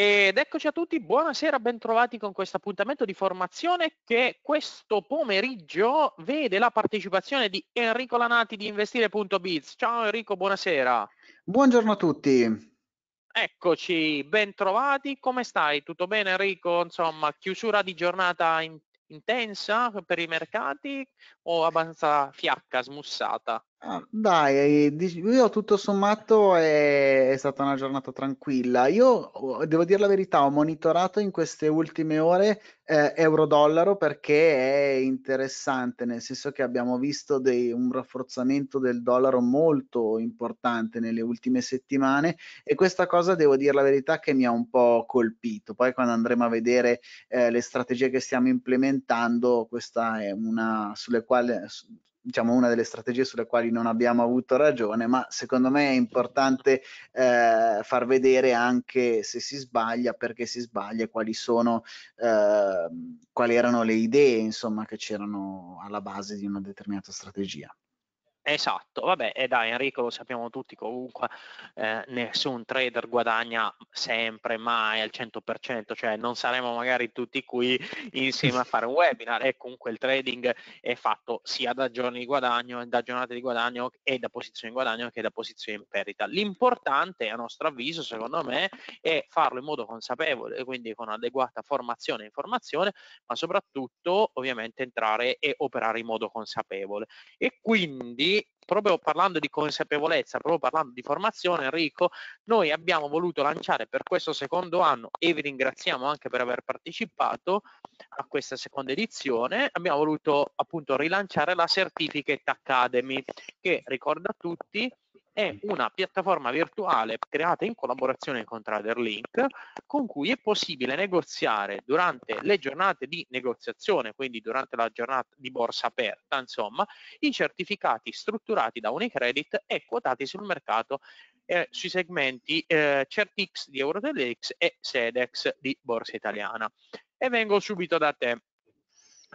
Ed eccoci a tutti, buonasera, bentrovati con questo appuntamento di formazione che questo pomeriggio vede la partecipazione di Enrico Lanati di investire.biz. Ciao Enrico, buonasera. Buongiorno a tutti. Eccoci, bentrovati, come stai? Tutto bene Enrico? Insomma, chiusura di giornata in intensa per i mercati, o abbastanza fiacca, smussata? Ah, dai, eh, io tutto sommato è, è, stata una giornata tranquilla. Io oh, devo dire la verità, ho monitorato in queste ultime ore eh, euro-dollaro perché è interessante, nel senso che abbiamo visto dei, un rafforzamento del dollaro molto importante nelle ultime settimane e questa cosa devo dire la verità che mi ha un po' colpito. Poi quando andremo a vedere eh, le strategie che stiamo implementando, questa è una sulle quali quale, diciamo, una delle strategie sulle quali non abbiamo avuto ragione, ma secondo me è importante eh, far vedere anche se si sbaglia, perché si sbaglia, quali sono, eh, quali erano le idee, insomma, che c'erano alla base di una determinata strategia. Esatto, vabbè, e dai Enrico lo sappiamo tutti, comunque eh, nessun trader guadagna sempre, mai al 100%, cioè non saremo magari tutti qui insieme a fare un webinar e comunque il trading è fatto sia da giorni di guadagno, da giornate di guadagno e da posizioni di guadagno che da posizioni in perdita. L'importante a nostro avviso, secondo me, è farlo in modo consapevole, quindi con adeguata formazione e informazione, ma soprattutto ovviamente entrare e operare in modo consapevole. E quindi proprio parlando di consapevolezza, proprio parlando di formazione, Enrico, noi abbiamo voluto lanciare per questo secondo anno e vi ringraziamo anche per aver partecipato a questa seconda edizione, abbiamo voluto appunto rilanciare la Certificate Academy che ricorda a tutti è una piattaforma virtuale creata in collaborazione con TraderLink con cui è possibile negoziare durante le giornate di negoziazione, quindi durante la giornata di borsa aperta, insomma, i certificati strutturati da Unicredit e quotati sul mercato eh, sui segmenti eh, CertX di Eurotelex e Sedex di Borsa Italiana. E vengo subito da te.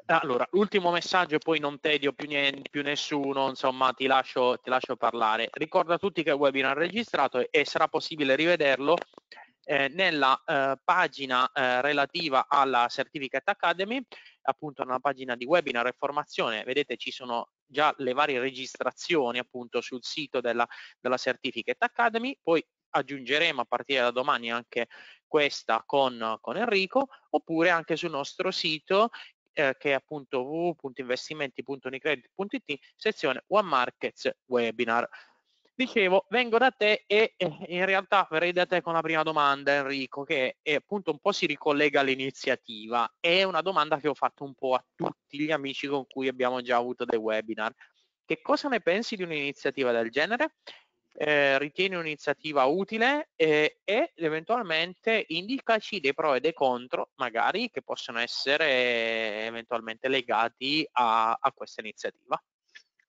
Allora, l'ultimo messaggio e poi non tedio più, niente, più nessuno, insomma ti lascio, ti lascio, parlare. Ricordo a tutti che il webinar è registrato e, e sarà possibile rivederlo eh, nella eh, pagina eh, relativa alla Certificate Academy, appunto nella pagina di webinar e formazione, vedete ci sono già le varie registrazioni appunto sul sito della, della Certificate Academy, poi aggiungeremo a partire da domani anche questa con, con Enrico oppure anche sul nostro sito eh, che è appunto www.investimenti.unicredit.it, sezione One Markets Webinar. Dicevo, vengo da te e eh, in realtà verrei da te con la prima domanda Enrico, che è, eh, appunto un po' si ricollega all'iniziativa. È una domanda che ho fatto un po' a tutti gli amici con cui abbiamo già avuto dei webinar. Che cosa ne pensi di un'iniziativa del genere? eh, ritieni un'iniziativa utile eh, ed eventualmente indicaci dei pro e dei contro, magari che possono essere eventualmente legati a, a questa iniziativa.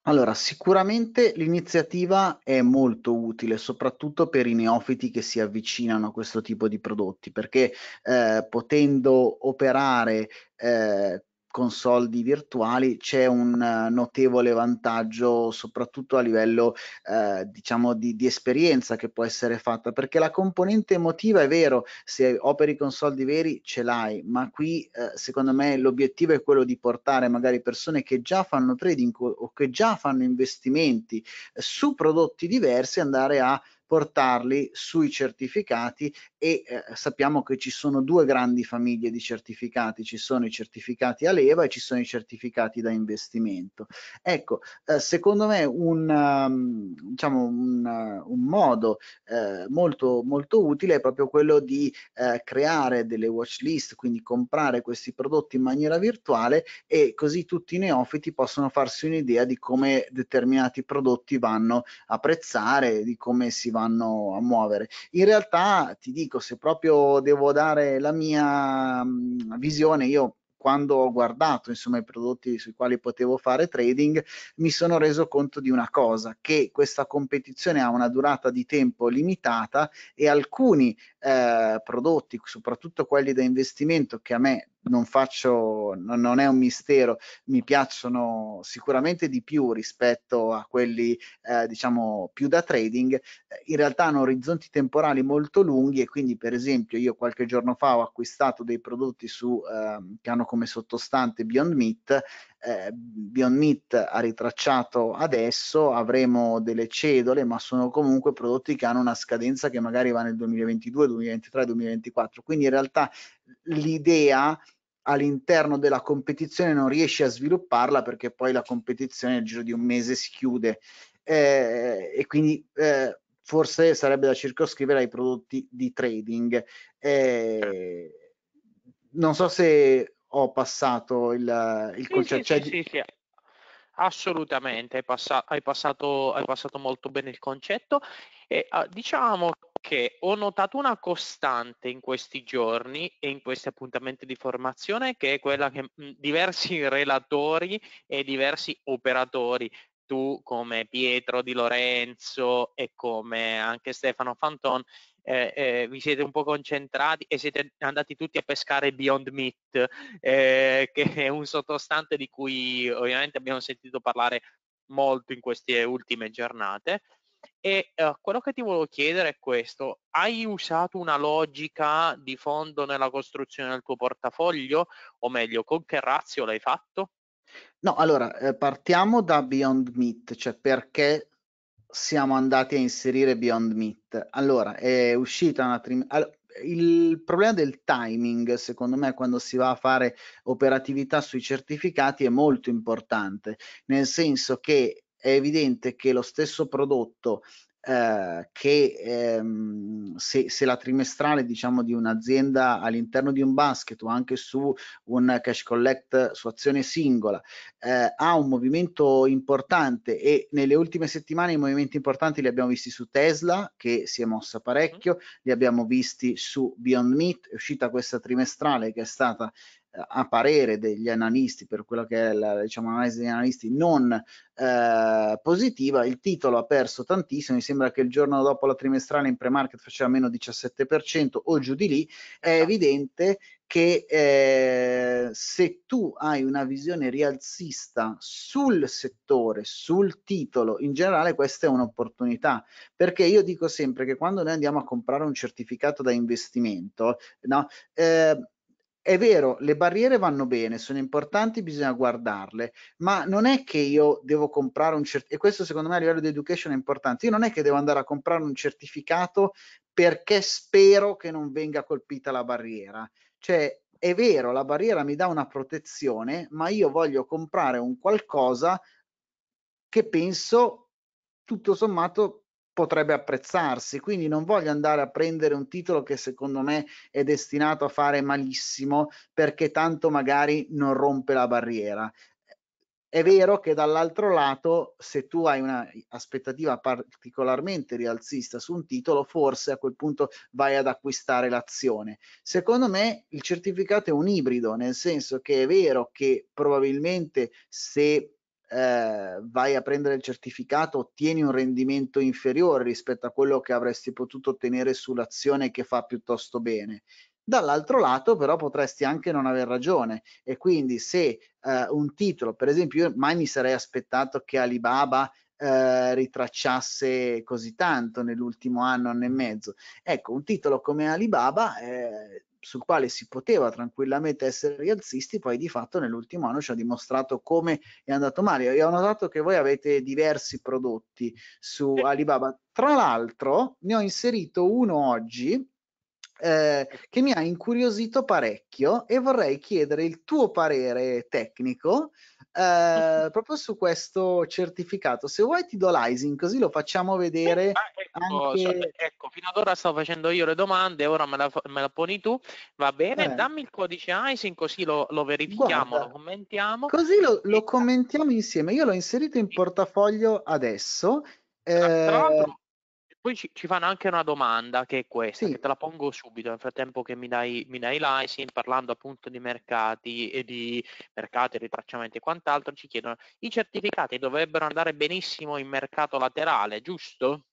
Allora, sicuramente l'iniziativa è molto utile, soprattutto per i neofiti che si avvicinano a questo tipo di prodotti, perché eh, potendo operare eh, con soldi virtuali c'è un uh, notevole vantaggio soprattutto a livello uh, diciamo di, di, esperienza che può essere fatta perché la componente emotiva è vero se operi con soldi veri ce l'hai ma qui uh, secondo me l'obiettivo è quello di portare magari persone che già fanno trading o che già fanno investimenti su prodotti diversi andare a portarli sui certificati e eh, sappiamo che ci sono due grandi famiglie di certificati, ci sono i certificati a leva e ci sono i certificati da investimento. Ecco, eh, secondo me un, um, diciamo un, uh, un modo eh, molto, molto utile è proprio quello di eh, creare delle watch list, quindi comprare questi prodotti in maniera virtuale e così tutti i neofiti possono farsi un'idea di come determinati prodotti vanno a prezzare, di come si vanno vanno a muovere. In realtà ti dico, se proprio devo dare la mia visione, io quando ho guardato insomma, i prodotti sui quali potevo fare trading, mi sono reso conto di una cosa, che questa competizione ha una durata di tempo limitata e alcuni eh, prodotti, soprattutto quelli da investimento, che a me non faccio, non, è un mistero, mi piacciono sicuramente di più rispetto a quelli, eh, diciamo, più da trading, eh, in realtà hanno orizzonti temporali molto lunghi e quindi, per esempio, io qualche giorno fa ho acquistato dei prodotti su, eh, che hanno come sottostante Beyond Meat, eh, Beyond Meat ha ritracciato adesso, avremo delle cedole, ma sono comunque prodotti che hanno una scadenza che magari va nel 2022 2023-2024. Quindi in realtà l'idea all'interno della competizione non riesce a svilupparla perché poi la competizione nel giro di un mese si chiude eh, e quindi eh, forse sarebbe da circoscrivere ai prodotti di trading. Eh, non so se ho passato il, il sì, concetto. Sì, cioè... sì, sì, assolutamente, hai, passato, hai passato molto bene il concetto e ah, diciamo che ho notato una costante in questi giorni e in questi appuntamenti di formazione che è quella che diversi relatori e diversi operatori tu come Pietro Di Lorenzo e come anche Stefano Fanton eh, eh, vi siete un po' concentrati e siete andati tutti a pescare Beyond Meat eh, che è un sottostante di cui ovviamente abbiamo sentito parlare molto in queste ultime giornate e eh, quello che ti volevo chiedere è questo, hai usato una logica di fondo nella costruzione del tuo portafoglio? O meglio, con che razio l'hai fatto? No, allora, eh, partiamo da Beyond Meat, cioè perché siamo andati a inserire Beyond Meat. Allora, è uscita una trim- allora, il problema del timing, secondo me, quando si va a fare operatività sui certificati è molto importante, nel senso che è evidente che lo stesso prodotto eh, che ehm, se, se, la trimestrale diciamo di un'azienda all'interno di un basket o anche su un cash collect su azione singola eh, ha un movimento importante e nelle ultime settimane i movimenti importanti li abbiamo visti su Tesla che si è mossa parecchio, mm-hmm. li abbiamo visti su Beyond Meat, è uscita questa trimestrale che è stata a parere degli analisti, per quello che è la, diciamo, l'analisi degli analisti non eh, positiva, il titolo ha perso tantissimo, mi sembra che il giorno dopo la trimestrale in pre-market faceva meno 17% o giù di lì, è esatto. evidente che eh, se tu hai una visione rialzista sul settore, sul titolo in generale, questa è un'opportunità, perché io dico sempre che quando noi andiamo a comprare un certificato da investimento, no, eh, è vero, le barriere vanno bene, sono importanti, bisogna guardarle, ma non è che io devo comprare un certificato, e questo secondo me a livello di education è importante, io non è che devo andare a comprare un certificato perché spero che non venga colpita la barriera. Cioè, è vero, la barriera mi dà una protezione, ma io voglio comprare un qualcosa che penso tutto sommato potrebbe apprezzarsi. Quindi non voglio andare a prendere un titolo che secondo me è destinato a fare malissimo perché tanto magari non rompe la barriera. È vero che dall'altro lato, se tu hai un'aspettativa particolarmente rialzista su un titolo, forse a quel punto vai ad acquistare l'azione. Secondo me il certificato è un ibrido, nel senso che è vero che probabilmente se eh, vai a prendere il certificato ottieni un rendimento inferiore rispetto a quello che avresti potuto ottenere sull'azione che fa piuttosto bene. Dall'altro lato però potresti anche non aver ragione e quindi se eh, un titolo, per esempio, io mai mi sarei aspettato che Alibaba eh, ritracciasse così tanto nell'ultimo anno, anno e mezzo. Ecco, un titolo come Alibaba eh, sul quale si poteva tranquillamente essere rialzisti, poi di fatto nell'ultimo anno ci ha dimostrato come è andato male. Io ho notato che voi avete diversi prodotti su Alibaba. Tra l'altro ne ho inserito uno oggi eh, che mi ha incuriosito parecchio e vorrei chiedere il tuo parere tecnico eh, proprio su questo certificato. Se vuoi ti do l'ISIN così lo facciamo vedere. Ah, ecco, anche... cioè, ecco, fino ad ora stavo facendo io le domande, ora me la, me la poni tu, va bene, eh. dammi il codice ISIN così lo, lo verifichiamo, Guarda, lo commentiamo. Così lo, lo commentiamo insieme, io l'ho inserito in portafoglio adesso. Ah, eh, tra l'altro poi ci, ci, fanno anche una domanda che è questa, sì. che te la pongo subito nel frattempo che mi dai, mi dai l'ISIN, parlando appunto di mercati e di mercati, ritracciamenti e quant'altro, ci chiedono, i certificati dovrebbero andare benissimo in mercato laterale, giusto?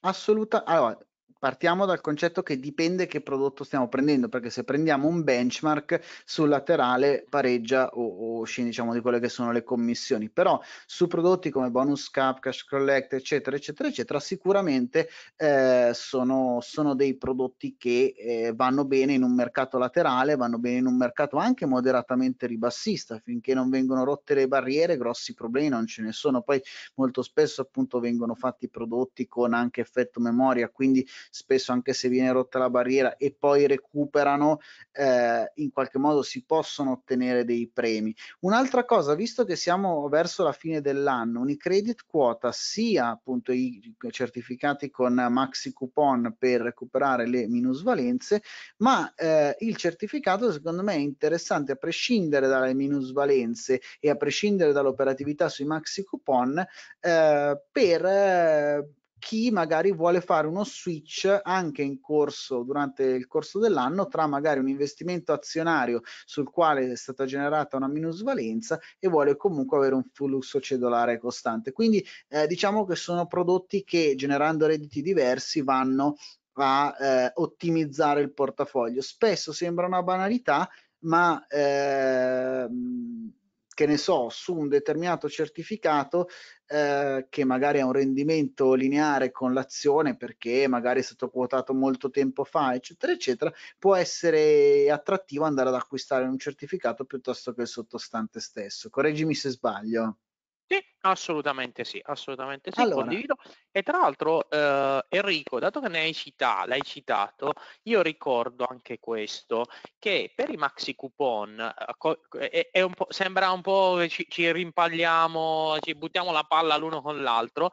Assolutamente, allora, partiamo dal concetto che dipende che prodotto stiamo prendendo, perché se prendiamo un benchmark sul laterale pareggia o, o scende diciamo, di quelle che sono le commissioni, però su prodotti come bonus cap, cash collect, eccetera, eccetera, eccetera, sicuramente eh, sono, sono, dei prodotti che eh, vanno bene in un mercato laterale, vanno bene in un mercato anche moderatamente ribassista, finché non vengono rotte le barriere, grossi problemi non ce ne sono, poi molto spesso appunto vengono fatti prodotti con anche effetto memoria, quindi spesso anche se viene rotta la barriera e poi recuperano, eh, in qualche modo si possono ottenere dei premi. Un'altra cosa, visto che siamo verso la fine dell'anno, Unicredit quota sia appunto i certificati con maxi coupon per recuperare le minusvalenze, ma eh, il certificato secondo me è interessante a prescindere dalle minusvalenze e a prescindere dall'operatività sui maxi coupon eh, per eh, chi magari vuole fare uno switch anche in corso durante il corso dell'anno tra magari un investimento azionario sul quale è stata generata una minusvalenza e vuole comunque avere un flusso cedolare costante. Quindi eh, diciamo che sono prodotti che generando redditi diversi vanno a eh, ottimizzare il portafoglio. Spesso sembra una banalità, ma ehm, che ne so, su un determinato certificato eh, che magari ha un rendimento lineare con l'azione perché magari è stato quotato molto tempo fa, eccetera, eccetera, può essere attrattivo andare ad acquistare un certificato piuttosto che il sottostante stesso. Correggimi se sbaglio. Sì, assolutamente sì, assolutamente sì, allora. condivido. E tra l'altro eh, Enrico, dato che ne hai citato, l'hai citato, io ricordo anche questo, che per i maxi coupon eh, è, un po', sembra un po' che ci, ci, rimpagliamo, ci buttiamo la palla l'uno con l'altro.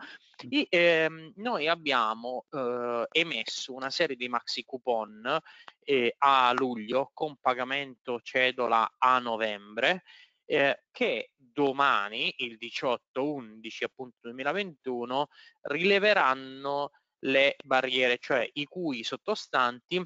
E, mm. ehm, noi abbiamo eh, emesso una serie di maxi coupon eh, a luglio con pagamento cedola a novembre eh, che domani, il 18-11 appunto 2021, rileveranno le barriere, cioè i cui sottostanti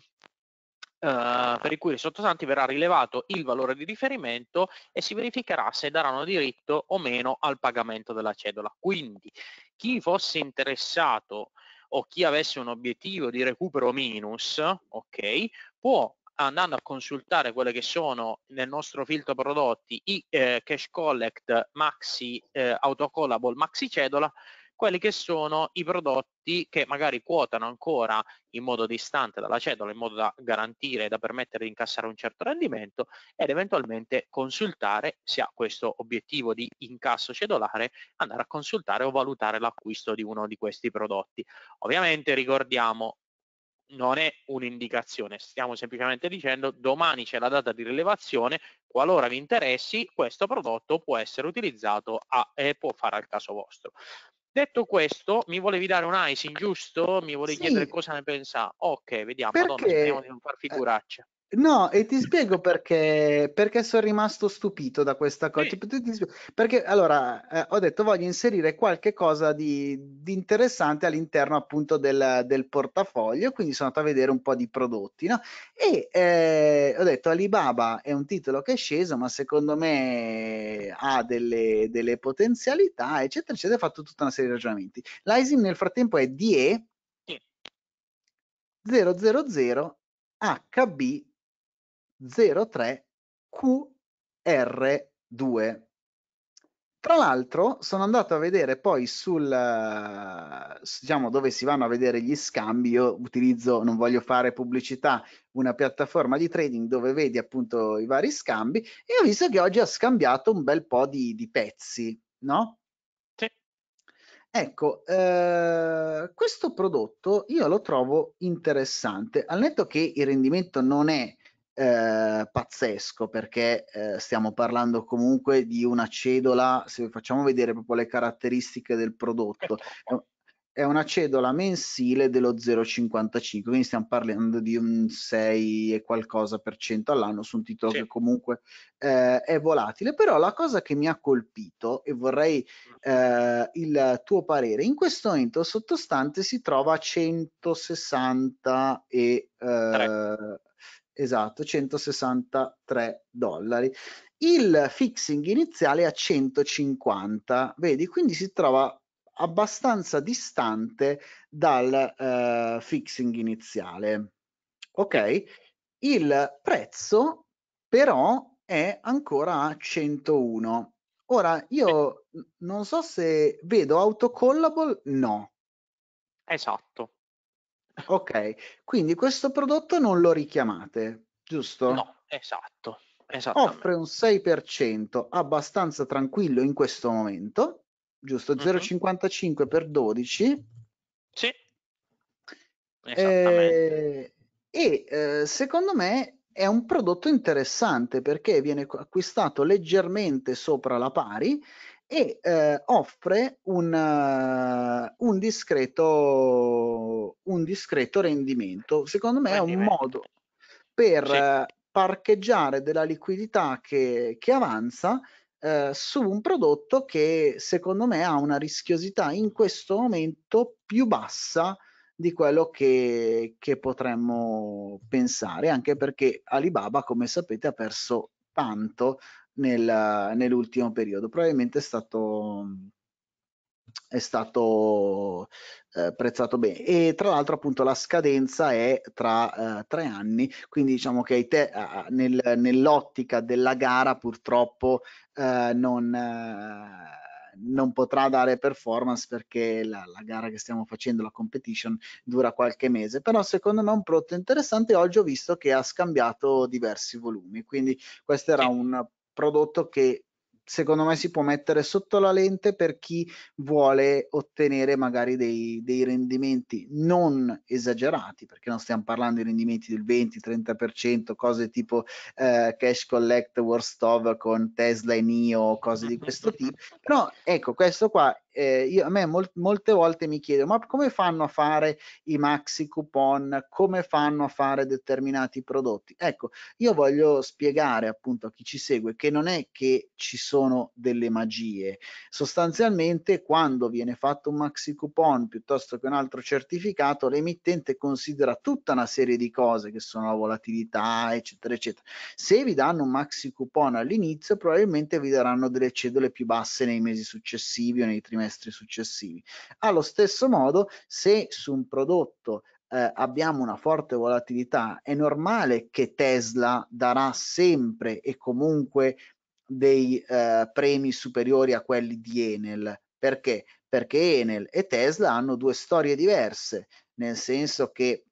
Uh, per i cui sottostanti verrà rilevato il valore di riferimento e si verificherà se daranno diritto o meno al pagamento della cedola. Quindi chi fosse interessato o chi avesse un obiettivo di recupero minus, ok, può andando a consultare quelle che sono nel nostro filtro prodotti i eh, cash collect maxi eh, autocollable maxi cedola quelli che sono i prodotti che magari quotano ancora in modo distante dalla cedola in modo da garantire e da permettere di incassare un certo rendimento ed eventualmente consultare se ha questo obiettivo di incasso cedolare andare a consultare o valutare l'acquisto di uno di questi prodotti ovviamente ricordiamo non è un'indicazione, stiamo semplicemente dicendo domani c'è la data di rilevazione, qualora vi interessi questo prodotto può essere utilizzato a, e può fare al caso vostro. Detto questo, mi volevi dare un icing, giusto? Mi volevi sì. chiedere cosa ne pensa. Ok, vediamo, Perché... Madonna, speriamo di non far eh, figuracce. No, e ti spiego perché, perché sono rimasto stupito da questa cosa. Sì. Perché allora eh, ho detto voglio inserire qualche cosa di, di interessante all'interno appunto del, del portafoglio, quindi sono andato a vedere un po' di prodotti, no? E eh, ho detto Alibaba è un titolo che è sceso, ma secondo me ha delle, delle potenzialità, eccetera, eccetera. Ho fatto tutta una serie di ragionamenti. L'ISIM nel frattempo è DE. Sì. 000 HB 03QR2. Tra l'altro sono andato a vedere poi sul, eh, diciamo, dove si vanno a vedere gli scambi, io utilizzo, non voglio fare pubblicità, una piattaforma di trading dove vedi appunto i vari scambi e ho visto che oggi ha scambiato un bel po' di, di pezzi, no? Sì. Ecco, eh, questo prodotto io lo trovo interessante, al netto che il rendimento non è eh, pazzesco perché eh, stiamo parlando comunque di una cedola, se facciamo vedere proprio le caratteristiche del prodotto, ecco. è una cedola mensile dello 0,55, quindi stiamo parlando di un 6 e qualcosa per cento all'anno su un titolo sì. che comunque eh, è volatile. Però la cosa che mi ha colpito, e vorrei eh, il tuo parere, in questo momento sottostante si trova a 160 e... Eh, esatto, 163 dollari. Il fixing iniziale è a 150, vedi, quindi si trova abbastanza distante dal eh, fixing iniziale. Ok? Il prezzo però è ancora a 101. Ora io non so se vedo autocollable, no. Esatto. Ok, quindi questo prodotto non lo richiamate, giusto? No, esatto. Offre un 6% abbastanza tranquillo in questo momento, giusto? 0,55 mm-hmm. per 12. Sì. Eh, e eh, secondo me è un prodotto interessante perché viene acquistato leggermente sopra la pari e eh, offre un, uh, un, discreto, un, discreto, rendimento. Secondo me è un modo per sì. Eh, parcheggiare della liquidità che, che avanza eh, su un prodotto che secondo me ha una rischiosità in questo momento più bassa di quello che, che potremmo pensare, anche perché Alibaba, come sapete, ha perso tanto nel, nell'ultimo periodo. Probabilmente è stato, è stato eh, prezzato bene e tra l'altro appunto la scadenza è tra eh, tre anni quindi diciamo che te, eh, nel, nell'ottica della gara purtroppo eh, non eh, non potrà dare performance perché la, la, gara che stiamo facendo, la competition, dura qualche mese, però secondo me è un prodotto interessante. Oggi ho visto che ha scambiato diversi volumi, quindi questo era un prodotto che secondo me si può mettere sotto la lente per chi vuole ottenere magari dei, dei rendimenti non esagerati, perché non stiamo parlando di rendimenti del 20-30%, cose tipo eh, cash collect, worst of con Tesla e NIO, cose di questo tipo, però ecco questo qua eh, io, a me mol- molte volte mi chiedo ma come fanno a fare i maxi coupon, come fanno a fare determinati prodotti? Ecco, io voglio spiegare appunto a chi ci segue che non è che ci sono delle magie, sostanzialmente quando viene fatto un maxi coupon piuttosto che un altro certificato, l'emittente considera tutta una serie di cose che sono la volatilità, eccetera, eccetera. Se vi danno un maxi coupon all'inizio, probabilmente vi daranno delle cedole più basse nei mesi successivi o nei trimestri trimestri successivi. Allo stesso modo, se su un prodotto eh, abbiamo una forte volatilità, è normale che Tesla darà sempre e comunque dei eh, premi superiori a quelli di Enel. Perché? Perché Enel e Tesla hanno due storie diverse, nel senso che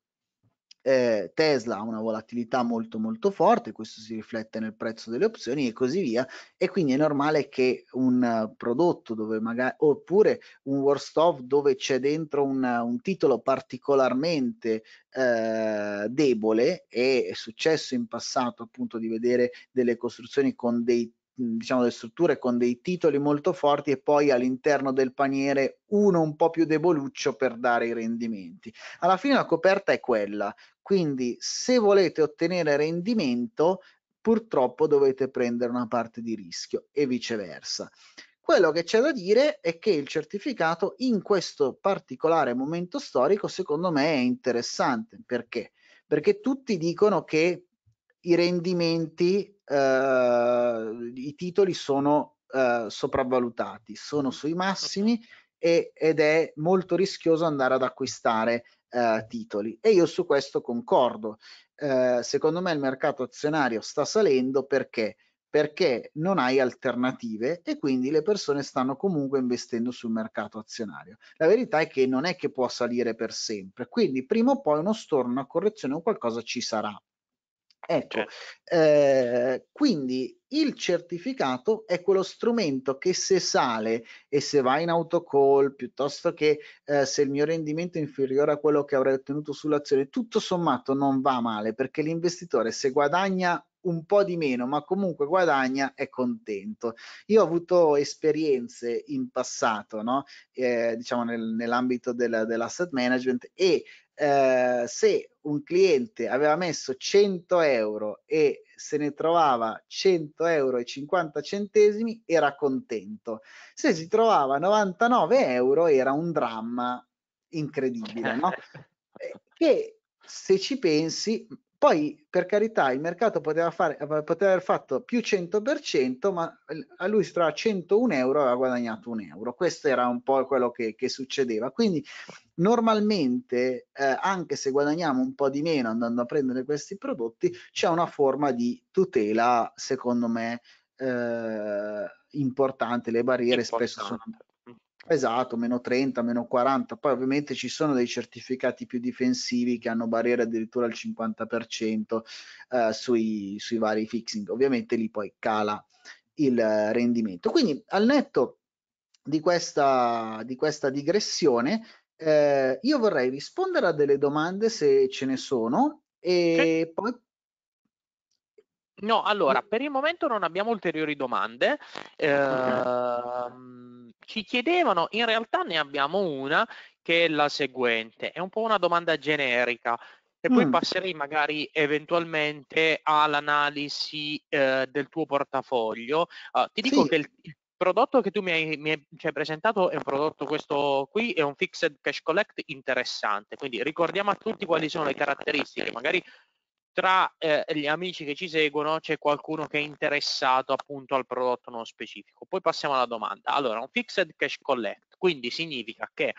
eh, Tesla ha una volatilità molto molto forte, questo si riflette nel prezzo delle opzioni e così via, e quindi è normale che un eh, prodotto dove magari, oppure un worst of dove c'è dentro un, un titolo particolarmente eh, debole, e è successo in passato appunto di vedere delle costruzioni con dei diciamo delle strutture con dei titoli molto forti e poi all'interno del paniere uno un po' più deboluccio per dare i rendimenti. Alla fine la coperta è quella, quindi se volete ottenere rendimento, purtroppo dovete prendere una parte di rischio e viceversa. Quello che c'è da dire è che il certificato in questo particolare momento storico secondo me è interessante. Perché? Perché tutti dicono che i rendimenti, eh, i titoli sono eh, sopravvalutati, sono sui certo. massimi e, ed è molto rischioso andare ad acquistare eh, titoli. E io su questo concordo. Eh, secondo me il mercato azionario sta salendo perché? perché non hai alternative e quindi le persone stanno comunque investendo sul mercato azionario. La verità è che non è che può salire per sempre, quindi prima o poi uno storno, una correzione o qualcosa ci sarà. Ecco, eh. eh, quindi il certificato è quello strumento che se sale e se va in autocall piuttosto che eh, se il mio rendimento è inferiore a quello che avrei ottenuto sull'azione, tutto sommato non va male perché l'investitore se guadagna un po' di meno, ma comunque guadagna, è contento. Io ho avuto esperienze in passato, no? eh, diciamo nel, nell'ambito della, dell'asset management e eh, se un cliente aveva messo 100 euro e se ne trovava 100 euro e 50 centesimi era contento, se si trovava 99 euro era un dramma incredibile, no? Eh, che se ci pensi poi, per carità, il mercato poteva, fare, eh, poteva aver fatto più 100%, ma eh, a lui si trova 101 euro e aveva guadagnato un euro. Questo era un po' quello che, che succedeva. Quindi, normalmente, eh, anche se guadagniamo un po' di meno andando a prendere questi prodotti, c'è una forma di tutela, secondo me, eh, importante. Le barriere importante. spesso sono Esatto, meno 30, meno 40, poi ovviamente ci sono dei certificati più difensivi che hanno barriere addirittura al 50% eh, sui, sui vari fixing, ovviamente lì poi cala il rendimento. Quindi al netto di questa, di questa digressione, eh, io vorrei rispondere a delle domande se ce ne sono e okay. poi No, allora, per il momento non abbiamo ulteriori domande. Eh, okay. Ehm, ci chiedevano, in realtà ne abbiamo una che è la seguente, è un po' una domanda generica e poi mm. passerei magari eventualmente all'analisi eh, del tuo portafoglio. Uh, ti dico sì. che il, il, prodotto che tu mi hai, mi hai cioè, presentato è un prodotto questo qui, è un fixed cash collect interessante, quindi ricordiamo a tutti quali sono le caratteristiche, magari tra eh, gli amici che ci seguono c'è qualcuno che è interessato appunto al prodotto non specifico. Poi passiamo alla domanda. Allora, un fixed cash collect, quindi significa che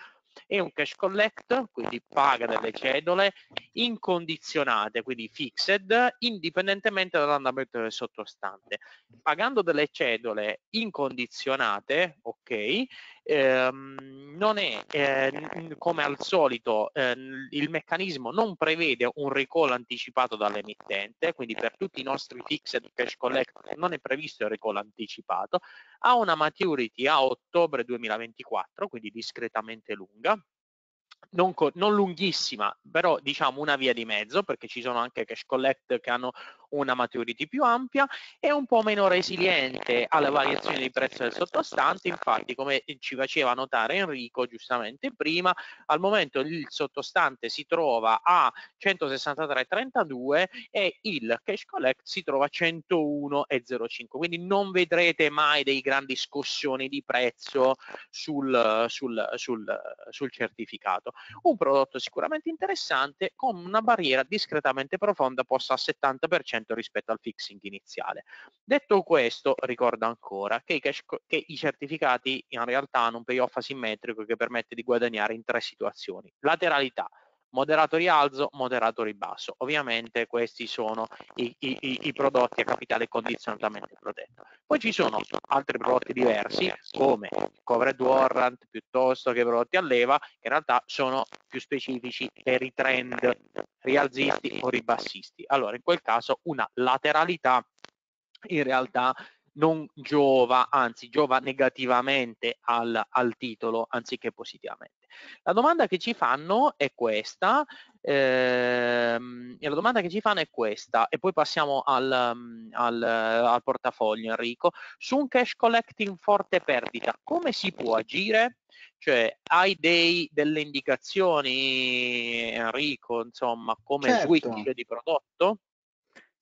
è un cash collect, quindi paga delle cedole incondizionate, quindi fixed, indipendentemente dall'andamento del sottostante. Pagando delle cedole incondizionate, ok, Ehm, non è eh, come al solito eh, il meccanismo non prevede un recall anticipato dall'emittente, quindi per tutti i nostri fixed cash collect non è previsto il recall anticipato, ha una maturity a ottobre 2024, quindi discretamente lunga, non, non, lunghissima, però diciamo una via di mezzo, perché ci sono anche cash collect che hanno una maturity più ampia e un po' meno resiliente alla variazione di prezzo del sottostante, infatti come ci faceva notare Enrico giustamente prima, al momento il sottostante si trova a 163,32 e il cash collect si trova a 101,05, quindi non vedrete mai dei grandi scossioni di prezzo sul, sul, sul, sul certificato. Un prodotto sicuramente interessante con una barriera discretamente profonda posta al 70% rispetto al fixing iniziale. Detto questo, ricordo ancora che i, cash, che i certificati in realtà hanno un payoff asimmetrico che permette di guadagnare in tre situazioni. Lateralità, moderato rialzo, moderato ribasso. Ovviamente questi sono i, i, i prodotti a capitale condizionatamente protetto. Poi ci sono altri prodotti diversi come covered warrant piuttosto che prodotti a leva che in realtà sono più specifici per i trend rialzisti o ribassisti. Allora in quel caso una lateralità in realtà non giova, anzi giova negativamente al, al titolo anziché positivamente. La domanda che ci fanno è questa, ehm, e la domanda che ci fanno è questa, e poi passiamo al, al, al portafoglio Enrico, su un cash collecting forte perdita, come si può agire? Cioè, hai dei, delle indicazioni, Enrico, insomma, come certo. switch di prodotto?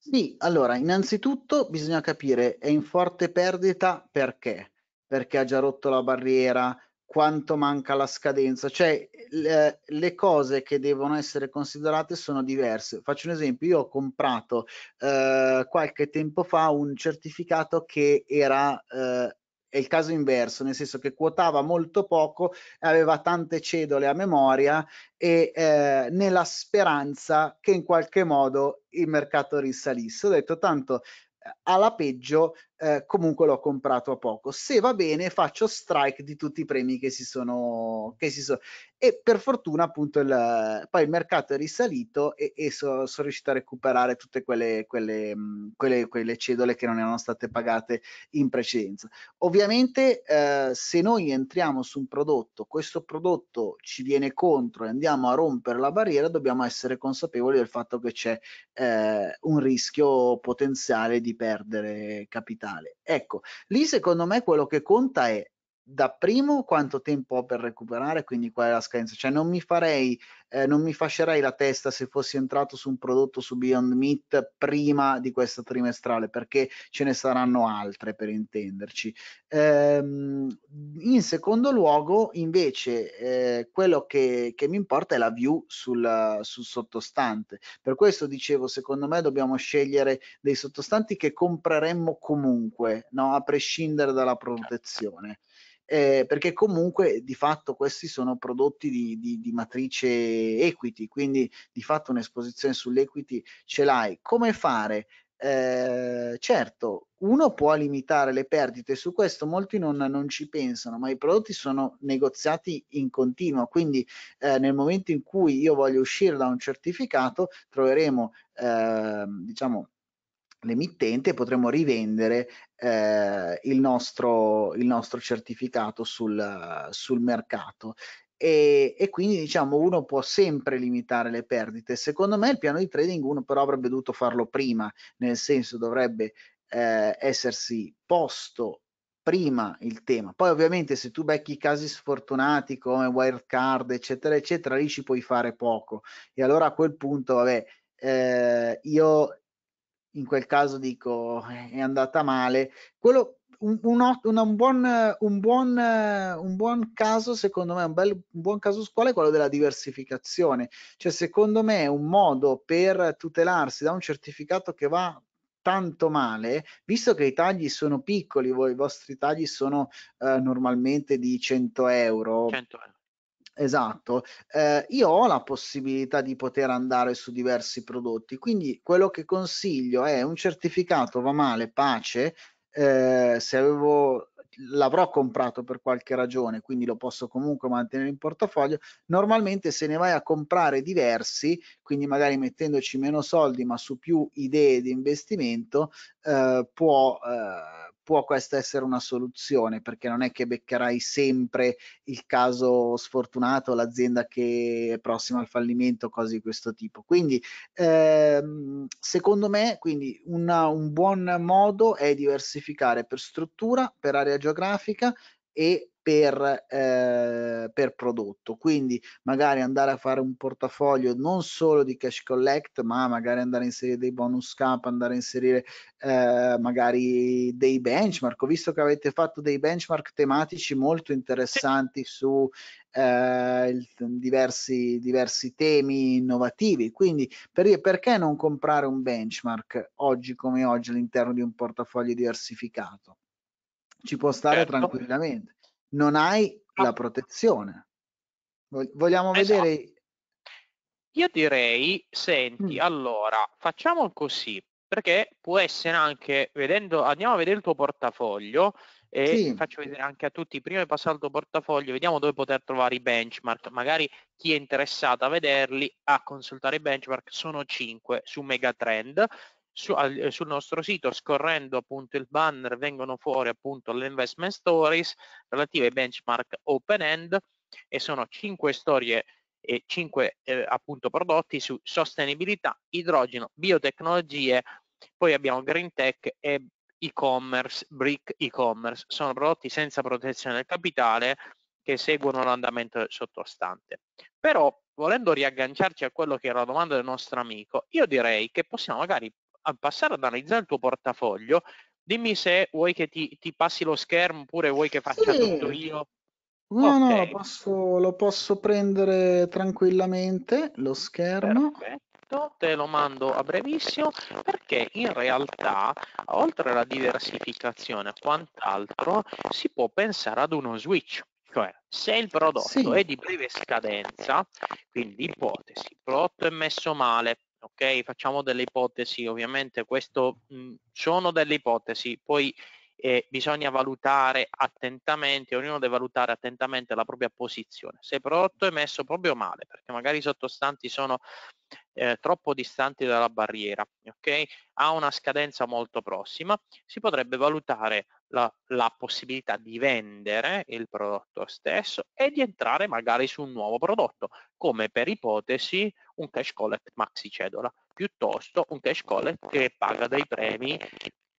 Sì, allora innanzitutto bisogna capire è in forte perdita perché, perché ha già rotto la barriera, quanto manca la scadenza, cioè le, le, cose che devono essere considerate sono diverse. Faccio un esempio, io ho comprato eh, qualche tempo fa un certificato che era eh, è il caso inverso, nel senso che quotava molto poco, aveva tante cedole a memoria e eh, nella speranza che in qualche modo il mercato risalisse. Ho detto tanto eh, alla peggio eh, comunque l'ho comprato a poco. Se va bene, faccio strike di tutti i premi che si sono. Che si sono... E per fortuna, appunto, il, poi il mercato è risalito e, e sono so riuscito a recuperare tutte quelle, quelle, mm, quelle, quelle, cedole che non erano state pagate in precedenza. Ovviamente, eh, se noi entriamo su un prodotto, questo prodotto ci viene contro e andiamo a rompere la barriera, dobbiamo essere consapevoli del fatto che c'è eh, un rischio potenziale di perdere capitale finale. Ecco, lì secondo me quello che conta è da primo quanto tempo ho per recuperare, quindi qual è la scadenza, cioè non mi farei, eh, non mi fascerei la testa se fossi entrato su un prodotto su Beyond Meat prima di questa trimestrale, perché ce ne saranno altre per intenderci. Ehm, in secondo luogo invece eh, quello che, che, mi importa è la view sul, sul sottostante, per questo dicevo secondo me dobbiamo scegliere dei sottostanti che compreremmo comunque, no? a prescindere dalla protezione eh, perché comunque di fatto questi sono prodotti di, di, di matrice equity, quindi di fatto un'esposizione sull'equity ce l'hai. Come fare? Eh, certo, uno può limitare le perdite, su questo molti non, non, ci pensano, ma i prodotti sono negoziati in continuo, quindi eh, nel momento in cui io voglio uscire da un certificato troveremo eh, diciamo l'emittente potremo rivendere eh, il, nostro, il, nostro, certificato sul, sul mercato. E, e, quindi diciamo uno può sempre limitare le perdite. Secondo me il piano di trading uno però avrebbe dovuto farlo prima, nel senso dovrebbe eh, essersi posto prima il tema. Poi ovviamente se tu becchi casi sfortunati come Wirecard eccetera, eccetera, lì ci puoi fare poco. E allora a quel punto, vabbè, eh, io in quel caso dico è andata male. Quello, un, un, un, buon, un, buon, un buon caso, secondo me, un, bel, un buon caso scuola è quello della diversificazione. Cioè, secondo me, un modo per tutelarsi da un certificato che va tanto male, visto che i tagli sono piccoli, voi, i vostri tagli sono eh, normalmente di 100 euro. 100 euro Esatto, eh, io ho la possibilità di poter andare su diversi prodotti, quindi quello che consiglio è un certificato va male, pace, eh, se avevo l'avrò comprato per qualche ragione, quindi lo posso comunque mantenere in portafoglio. Normalmente se ne vai a comprare diversi, quindi magari mettendoci meno soldi ma su più idee di investimento, eh, può, eh, può questa essere una soluzione perché non è che beccherai sempre il caso sfortunato, l'azienda che è prossima al fallimento, cose di questo tipo. Quindi ehm, secondo me quindi una, un buon modo è diversificare per struttura, per area geografica e per, eh, per, prodotto. Quindi magari andare a fare un portafoglio non solo di cash collect, ma magari andare a inserire dei bonus cap, andare a inserire eh, magari dei benchmark. Ho visto che avete fatto dei benchmark tematici molto interessanti su eh, il, diversi, diversi temi innovativi. Quindi per, perché non comprare un benchmark oggi come oggi all'interno di un portafoglio diversificato? ci può stare certo. tranquillamente. Non hai la protezione. Vogliamo esatto. vedere... Io direi, senti, mm. allora, facciamo così, perché può essere anche, vedendo, andiamo a vedere il tuo portafoglio e sì. faccio vedere anche a tutti, prima di passare al tuo portafoglio, vediamo dove poter trovare i benchmark, magari chi è interessato a vederli, a consultare i benchmark, sono 5 su Megatrend su, al, eh, sul nostro sito scorrendo appunto il banner vengono fuori appunto le investment stories relative ai benchmark open end e sono 5 storie e 5 eh, appunto prodotti su sostenibilità, idrogeno, biotecnologie, poi abbiamo green tech e e-commerce, brick e-commerce, sono prodotti senza protezione del capitale che seguono l'andamento sottostante. Però volendo riagganciarci a quello che era la domanda del nostro amico, io direi che possiamo magari al passare ad analizzare il tuo portafoglio, dimmi se vuoi che ti, ti passi lo schermo oppure vuoi che faccia sì. tutto io. No, okay. no, lo posso, lo posso, prendere tranquillamente lo schermo. Perfetto, te lo mando a brevissimo perché in realtà, oltre alla diversificazione e quant'altro, si può pensare ad uno switch. Cioè, se il prodotto sì. è di breve scadenza, quindi ipotesi, il prodotto è messo male, ok? Facciamo delle ipotesi, ovviamente questo mh, sono delle ipotesi, poi eh, bisogna valutare attentamente, ognuno deve valutare attentamente la propria posizione. Se il prodotto è messo proprio male, perché magari i sottostanti sono eh, troppo distanti dalla barriera, ok? Ha una scadenza molto prossima, si potrebbe valutare la, la, possibilità di vendere il prodotto stesso e di entrare magari su un nuovo prodotto, come per ipotesi un cash collect maxi cedola, piuttosto un cash collect che paga dei premi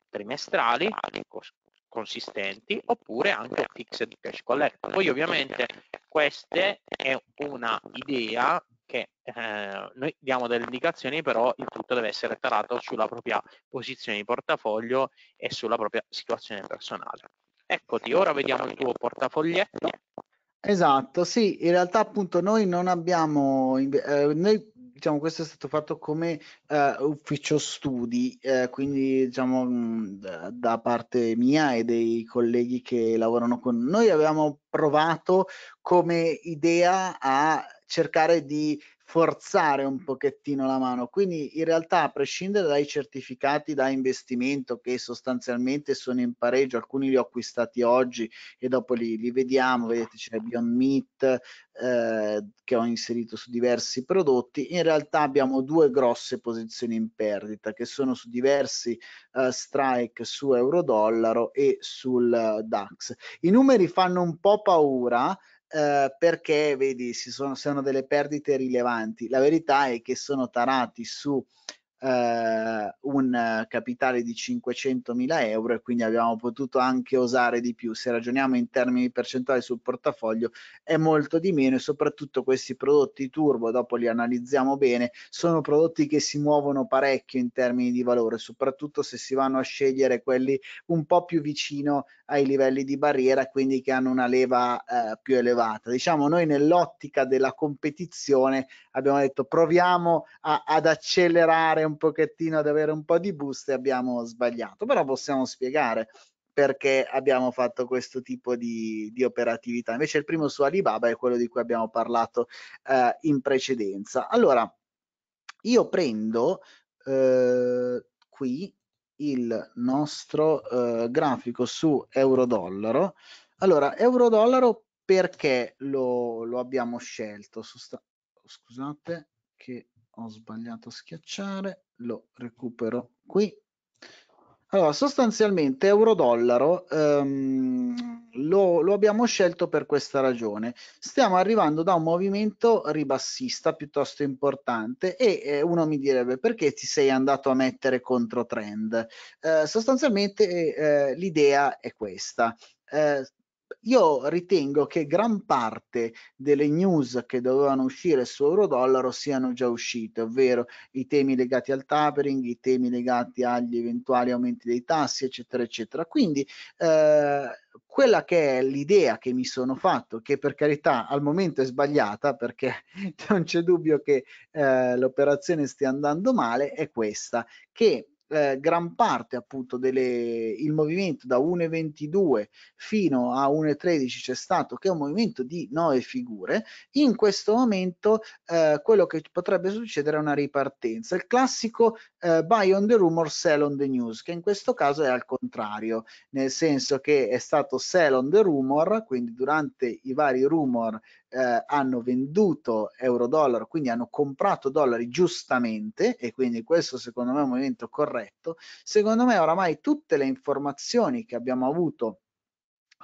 trimestrali consistenti oppure anche fixed cash collect. Poi ovviamente questa è una idea che eh, noi diamo delle indicazioni però il tutto deve essere tarato sulla propria posizione di portafoglio e sulla propria situazione personale. Eccoti, ora vediamo il tuo portafoglietto. Esatto, sì, in realtà appunto noi non abbiamo, eh, noi diciamo questo è stato fatto come eh, ufficio studi, eh, quindi diciamo mh, mm, da parte mia e dei colleghi che lavorano con noi abbiamo provato come idea a cercare di forzare un pochettino la mano. Quindi in realtà a prescindere dai certificati da investimento che sostanzialmente sono in pareggio, alcuni li ho acquistati oggi e dopo li, li vediamo, vedete c'è Beyond Meat eh, che ho inserito su diversi prodotti, in realtà abbiamo due grosse posizioni in perdita che sono su diversi eh, strike su euro dollaro e sul eh, DAX. I numeri fanno un po' paura eh, perché vedi, ci sono, sono, delle perdite rilevanti. La verità è che sono tarati su eh, un capitale di 500.000 euro e quindi abbiamo potuto anche osare di più. Se ragioniamo in termini percentuali sul portafoglio è molto di meno e soprattutto questi prodotti turbo, dopo li analizziamo bene, sono prodotti che si muovono parecchio in termini di valore, soprattutto se si vanno a scegliere quelli un po' più vicino ai livelli di barriera, quindi che hanno una leva eh, più elevata. Diciamo noi nell'ottica della competizione abbiamo detto proviamo a, ad accelerare un un pochettino ad avere un po' di buste abbiamo sbagliato, però possiamo spiegare perché abbiamo fatto questo tipo di, di, operatività. Invece il primo su Alibaba è quello di cui abbiamo parlato eh, in precedenza. Allora, io prendo eh, qui il nostro eh, grafico su euro-dollaro. Allora, euro-dollaro perché lo, lo abbiamo scelto? Sta... Scusate che ho sbagliato a schiacciare lo recupero qui. Allora, sostanzialmente euro-dollaro ehm, lo, lo, abbiamo scelto per questa ragione. Stiamo arrivando da un movimento ribassista piuttosto importante e eh, uno mi direbbe perché ti sei andato a mettere contro trend? Eh, sostanzialmente eh, l'idea è questa. Eh, io ritengo che gran parte delle news che dovevano uscire su Eurodollaro siano già uscite, ovvero i temi legati al tapering, i temi legati agli eventuali aumenti dei tassi, eccetera, eccetera. Quindi eh, quella che è l'idea che mi sono fatto, che per carità al momento è sbagliata, perché non c'è dubbio che eh, l'operazione stia andando male, è questa, che eh, gran parte appunto del movimento da 1,22 fino a 1,13 c'è stato che è un movimento di 9 figure in questo momento eh, quello che potrebbe succedere è una ripartenza il classico eh, buy on the rumor sell on the news che in questo caso è al contrario nel senso che è stato sell on the rumor quindi durante i vari rumor eh, hanno venduto euro-dollaro, quindi hanno comprato dollari giustamente e quindi questo secondo me è un movimento corretto. Secondo me oramai tutte le informazioni che abbiamo avuto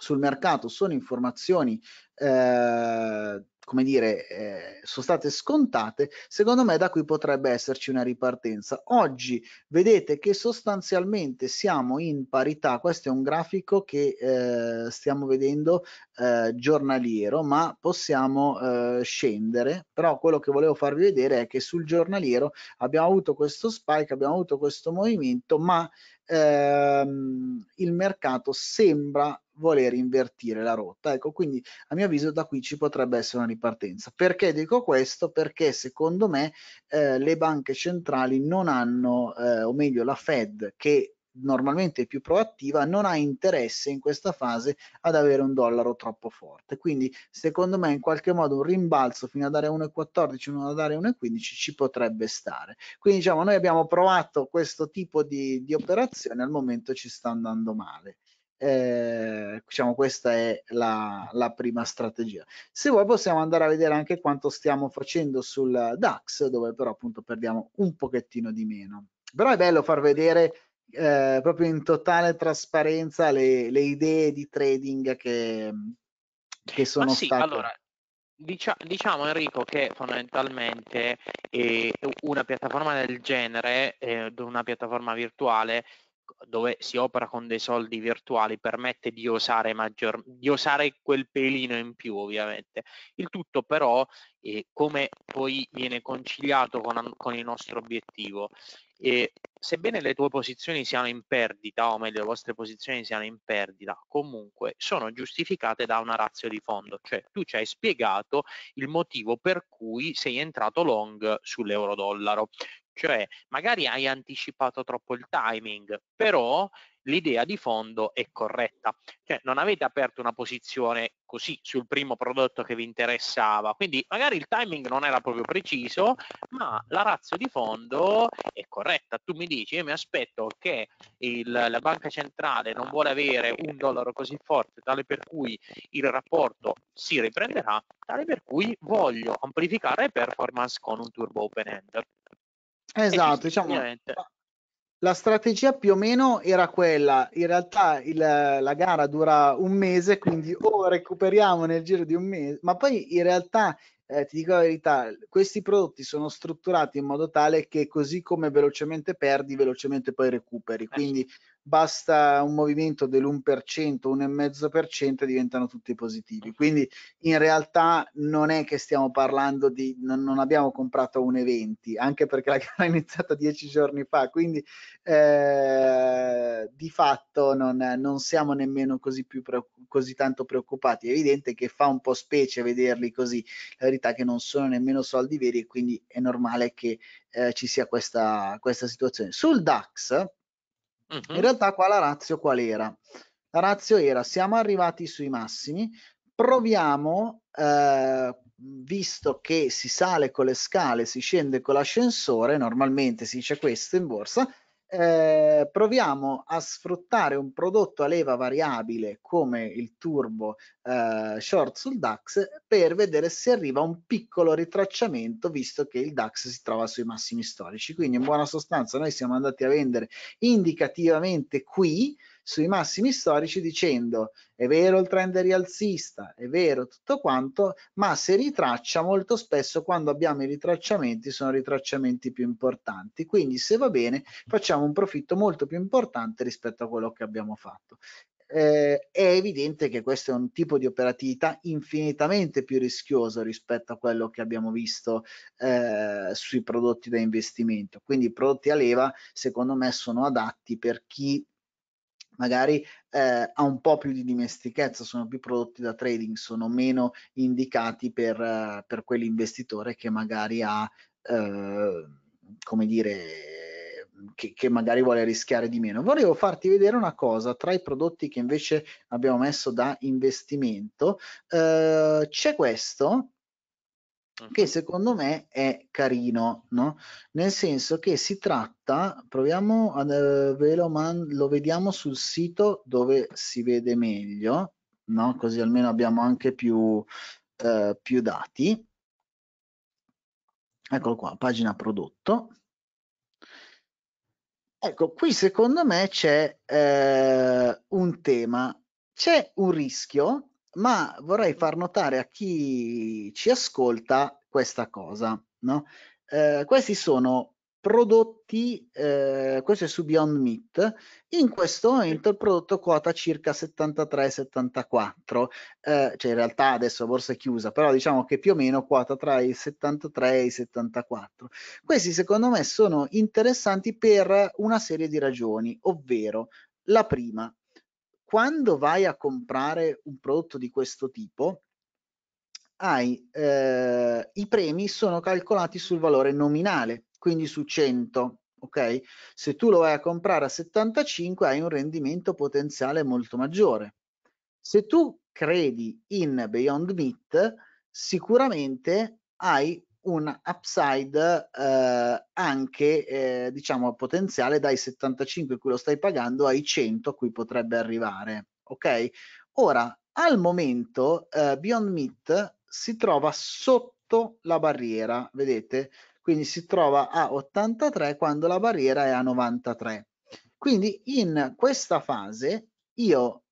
sul mercato sono informazioni eh, come dire, eh, sono state scontate, secondo me da qui potrebbe esserci una ripartenza. Oggi vedete che sostanzialmente siamo in parità, questo è un grafico che eh, stiamo vedendo eh, giornaliero, ma possiamo eh, scendere, però quello che volevo farvi vedere è che sul giornaliero abbiamo avuto questo spike, abbiamo avuto questo movimento, ma ehm, il mercato sembra voler invertire la rotta. Ecco, quindi a mio avviso da qui ci potrebbe essere una ripartenza. Perché dico questo? Perché secondo me eh, le banche centrali non hanno, eh, o meglio la Fed che normalmente è più proattiva, non ha interesse in questa fase ad avere un dollaro troppo forte. Quindi, secondo me, in qualche modo un rimbalzo fino ad dare 1,14, non ad dare 1,15 ci potrebbe stare. Quindi, diciamo, noi abbiamo provato questo tipo di, di operazione, al momento ci sta andando male eh, diciamo questa è la, la, prima strategia se vuoi possiamo andare a vedere anche quanto stiamo facendo sul DAX dove però appunto perdiamo un pochettino di meno però è bello far vedere eh, proprio in totale trasparenza le, le idee di trading che, che sono sì, state allora diciamo Enrico che fondamentalmente eh, una piattaforma del genere, eh, una piattaforma virtuale, dove si opera con dei soldi virtuali permette di osare, maggior, di osare quel pelino in più ovviamente. Il tutto però eh, come poi viene conciliato con, con il nostro obiettivo. E sebbene le tue posizioni siano in perdita, o meglio le vostre posizioni siano in perdita, comunque sono giustificate da una razza di fondo, cioè tu ci hai spiegato il motivo per cui sei entrato long sull'euro-dollaro cioè magari hai anticipato troppo il timing, però l'idea di fondo è corretta, cioè non avete aperto una posizione così sul primo prodotto che vi interessava, quindi magari il timing non era proprio preciso, ma la razza di fondo è corretta, tu mi dici io mi aspetto che il, la banca centrale non vuole avere un dollaro così forte, tale per cui il rapporto si riprenderà, tale per cui voglio amplificare performance con un turbo open end Esatto, diciamo, la strategia più o meno era quella, in realtà il, la gara dura un mese, quindi o recuperiamo nel giro di un mese, ma poi in realtà, eh, ti dico la verità, questi prodotti sono strutturati in modo tale che così come velocemente perdi, velocemente poi recuperi, eh quindi basta un movimento dell'1%, 1,5% e diventano tutti positivi. Quindi in realtà non è che stiamo parlando di, non, non abbiamo comprato 1,20, anche perché la gara è iniziata dieci giorni fa, quindi eh, di fatto non, non siamo nemmeno così, più, così tanto preoccupati. È evidente che fa un po' specie vederli così, la verità è che non sono nemmeno soldi veri e quindi è normale che eh, ci sia questa, questa situazione. Sul DAX, Uh-huh. In realtà qua la razio qual era? La razio era siamo arrivati sui massimi, proviamo, eh, visto che si sale con le scale, si scende con l'ascensore, normalmente si dice questo in borsa, eh, proviamo a sfruttare un prodotto a leva variabile come il turbo eh, short sul DAX per vedere se arriva un piccolo ritracciamento visto che il DAX si trova sui massimi storici. Quindi in buona sostanza noi siamo andati a vendere indicativamente qui sui massimi storici dicendo è vero il trend è rialzista, è vero tutto quanto, ma se ritraccia molto spesso quando abbiamo i ritracciamenti sono ritracciamenti più importanti, quindi se va bene facciamo un profitto molto più importante rispetto a quello che abbiamo fatto. Eh, è evidente che questo è un tipo di operatività infinitamente più rischioso rispetto a quello che abbiamo visto eh, sui prodotti da investimento. Quindi i prodotti a leva, secondo me, sono adatti per chi magari eh, ha un po' più di dimestichezza, sono più prodotti da trading, sono meno indicati per, eh, per quell'investitore che magari ha, eh, come dire, che, che, magari vuole rischiare di meno. Volevo farti vedere una cosa, tra i prodotti che invece abbiamo messo da investimento, eh, c'è questo che mhm. secondo me è carino, no? nel senso che si tratta, proviamo, ad, eh, ve lo, man, lo vediamo sul sito dove si vede meglio, no? così almeno abbiamo anche più, eh, più dati. Eccolo qua, pagina prodotto. Ecco, qui secondo me c'è eh, un tema, c'è un rischio ma vorrei far notare a chi ci ascolta questa cosa. No? Eh, questi sono prodotti, eh, questo è su Beyond Meat, in questo momento il prodotto quota circa 73-74, eh, cioè in realtà adesso la borsa è chiusa, però diciamo che più o meno quota tra i 73 e i 74. Questi secondo me sono interessanti per una serie di ragioni, ovvero la prima, quando vai a comprare un prodotto di questo tipo, hai, eh, i premi sono calcolati sul valore nominale, quindi su 100. Okay? Se tu lo vai a comprare a 75 hai un rendimento potenziale molto maggiore. Se tu credi in Beyond Meat, sicuramente hai un upside eh, anche eh, diciamo potenziale dai 75 cui lo stai pagando ai 100 a cui potrebbe arrivare ok ora al momento eh, Beyond Meat si trova sotto la barriera vedete quindi si trova a 83 quando la barriera è a 93 quindi in questa fase io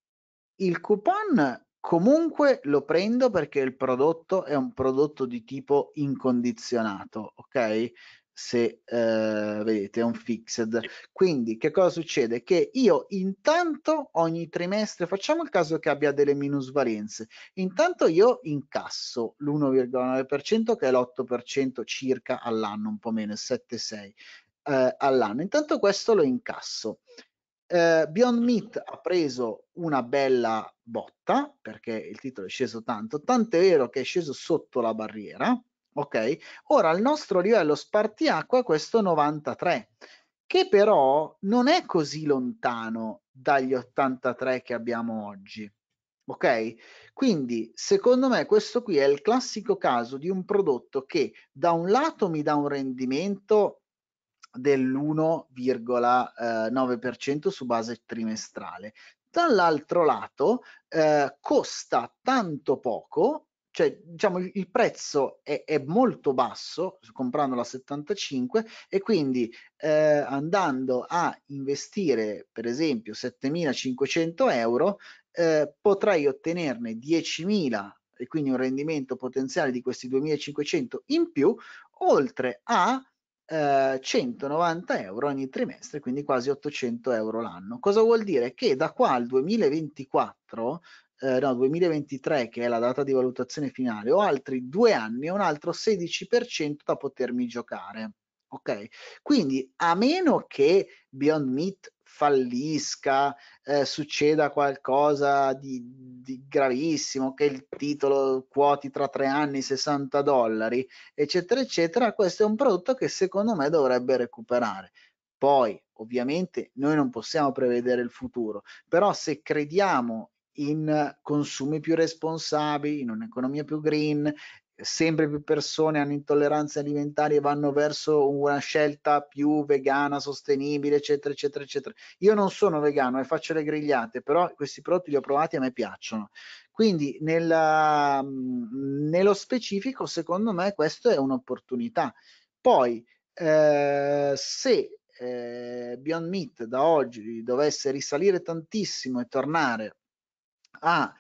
il coupon comunque lo prendo perché il prodotto è un prodotto di tipo incondizionato, ok? Se eh, vedete è un fixed. Quindi che cosa succede? Che io intanto ogni trimestre, facciamo il caso che abbia delle minusvalenze, intanto io incasso l'1,9% che è l'8% circa all'anno, un po' meno, il 7,6% eh, all'anno. Intanto questo lo incasso eh, Beyond Meat ha preso una bella botta perché il titolo è sceso tanto, tanto è vero che è sceso sotto la barriera. Ok, ora il nostro livello spartiacqua questo 93, che però non è così lontano dagli 83 che abbiamo oggi. Ok? Quindi, secondo me, questo qui è il classico caso di un prodotto che da un lato mi dà un rendimento dell'1,9% eh, su base trimestrale. Dall'altro lato eh, costa tanto poco cioè diciamo il prezzo è, è, molto basso comprandolo a 75 e quindi eh, andando a investire per esempio 7500 euro eh, potrai ottenerne 10.000 e quindi un rendimento potenziale di questi 2500 in più oltre a 190 eh, euro ogni trimestre, quindi quasi 800 euro l'anno. Cosa vuol dire? Che da qua al 2024 eh, no, 2023, che è la data di valutazione finale, ho altri due anni e un altro 16% da potermi giocare. Ok, quindi a meno che Beyond Meat fallisca, eh, succeda qualcosa di, di, gravissimo, che il titolo quoti tra tre anni 60 dollari, eccetera, eccetera, questo è un prodotto che secondo me dovrebbe recuperare. Poi, ovviamente, noi non possiamo prevedere il futuro, però se crediamo in consumi più responsabili, in un'economia più green, sempre più persone hanno intolleranze alimentari e vanno verso una scelta più vegana, sostenibile, eccetera, eccetera, eccetera. Io non sono vegano e faccio le grigliate, però questi prodotti li ho provati e a me piacciono. Quindi nella, nello specifico, secondo me, questa è un'opportunità. Poi, eh, se eh, Beyond Meat da oggi dovesse risalire tantissimo e tornare a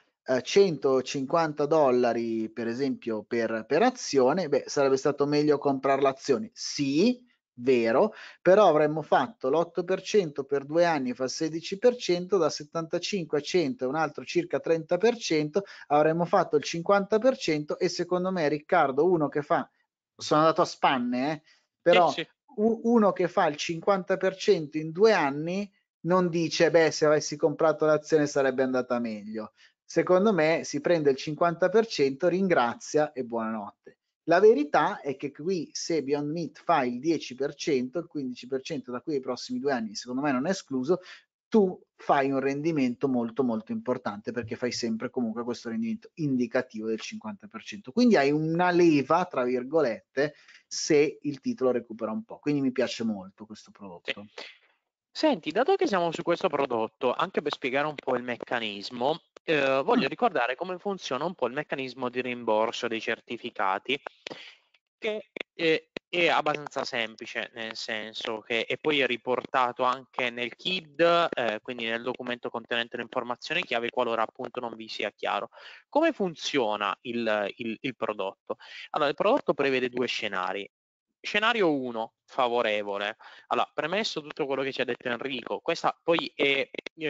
150 eh, dollari per esempio per, per azione, beh, sarebbe stato meglio comprare l'azione. Sì, vero, però avremmo fatto l'8% per due anni fa il 16%, da 75 a 100 un altro circa 30%, avremmo fatto il 50% e secondo me Riccardo, uno che fa, sono andato a spanne, eh, però uno che fa il 50% in due anni non dice, beh, se avessi comprato l'azione sarebbe andata meglio secondo me si prende il 50%, ringrazia e buonanotte. La verità è che qui se Beyond Meat fa il 10%, il 15% da qui ai prossimi due anni, secondo me non è escluso, tu fai un rendimento molto molto importante perché fai sempre comunque questo rendimento indicativo del 50%. Quindi hai una leva, tra virgolette, se il titolo recupera un po'. Quindi mi piace molto questo prodotto. Sì. Senti, dato che siamo su questo prodotto, anche per spiegare un po' il meccanismo, eh, voglio mm. ricordare come funziona un po' il meccanismo di rimborso dei certificati, che è, è abbastanza semplice, nel senso che è poi riportato anche nel KID, eh, quindi nel documento contenente le informazioni chiave, qualora appunto non vi sia chiaro. Come funziona il, il, il prodotto? Allora, il prodotto prevede due scenari. Scenario 1, favorevole. Allora, premesso tutto quello che ci ha detto Enrico, questo poi è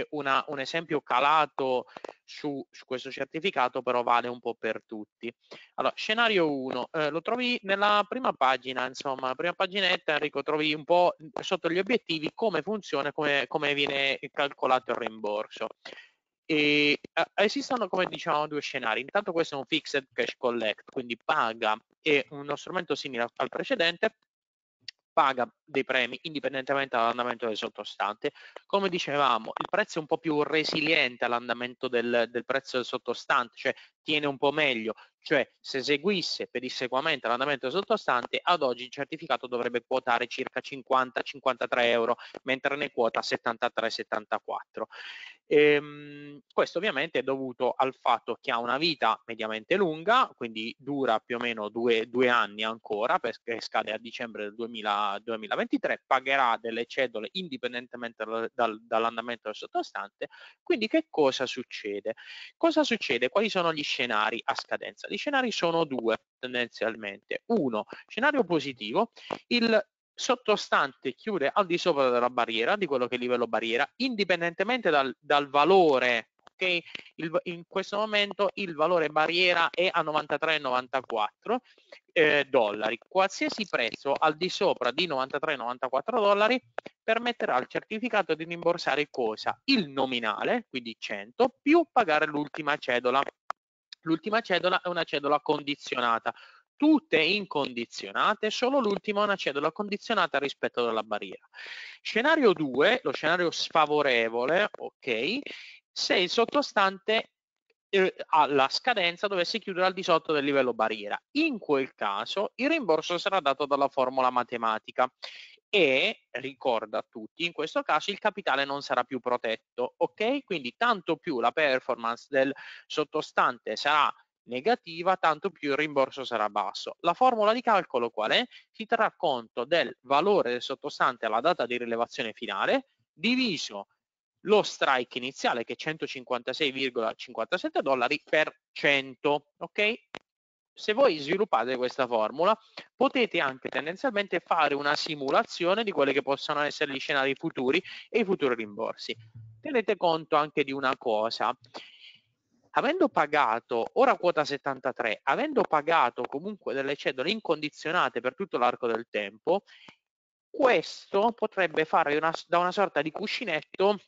una, un esempio calato su, su, questo certificato, però vale un po' per tutti. Allora, scenario 1, eh, lo trovi nella prima pagina, insomma, prima paginetta Enrico, trovi un po' sotto gli obiettivi come funziona, come, come viene calcolato il rimborso. E esistono, come diciamo, due scenari. Intanto questo è un fixed cash collect, quindi paga è uno strumento simile al precedente, paga dei premi indipendentemente dall'andamento del sottostante. Come dicevamo, il prezzo è un po' più resiliente all'andamento del, del prezzo del sottostante, cioè tiene un po' meglio, cioè se seguisse pedissequamente l'andamento del sottostante, ad oggi il certificato dovrebbe quotare circa 50-53 euro, mentre ne quota 73-74. Ehm, questo ovviamente è dovuto al fatto che ha una vita mediamente lunga, quindi dura più o meno due, due anni ancora, perché scade a dicembre del 2000, 2020, 2023 pagherà delle cedole indipendentemente dal, dal, dall'andamento del sottostante. Quindi che cosa succede? Cosa succede? Quali sono gli scenari a scadenza? Gli scenari sono due tendenzialmente. Uno, scenario positivo, il sottostante chiude al di sopra della barriera, di quello che è il livello barriera, indipendentemente dal, dal valore ok? Il, in questo momento il valore barriera è a 93,94 eh, dollari. Qualsiasi prezzo al di sopra di 93,94 dollari permetterà al certificato di rimborsare cosa? Il nominale, quindi 100, più pagare l'ultima cedola. L'ultima cedola è una cedola condizionata, tutte incondizionate, solo l'ultima è una cedola condizionata rispetto alla barriera. Scenario 2, lo scenario sfavorevole, ok, se il sottostante eh, alla scadenza dovesse chiudere al di sotto del livello barriera. In quel caso il rimborso sarà dato dalla formula matematica e ricorda a tutti, in questo caso il capitale non sarà più protetto, ok? Quindi tanto più la performance del sottostante sarà negativa, tanto più il rimborso sarà basso. La formula di calcolo qual è? Si terrà conto del valore del sottostante alla data di rilevazione finale diviso lo strike iniziale che è 156,57 dollari per 100, ok? Se voi sviluppate questa formula potete anche tendenzialmente fare una simulazione di quelli che possano essere gli scenari futuri e i futuri rimborsi. Tenete conto anche di una cosa, avendo pagato, ora quota 73, avendo pagato comunque delle cedole incondizionate per tutto l'arco del tempo, questo potrebbe fare una, da una sorta di cuscinetto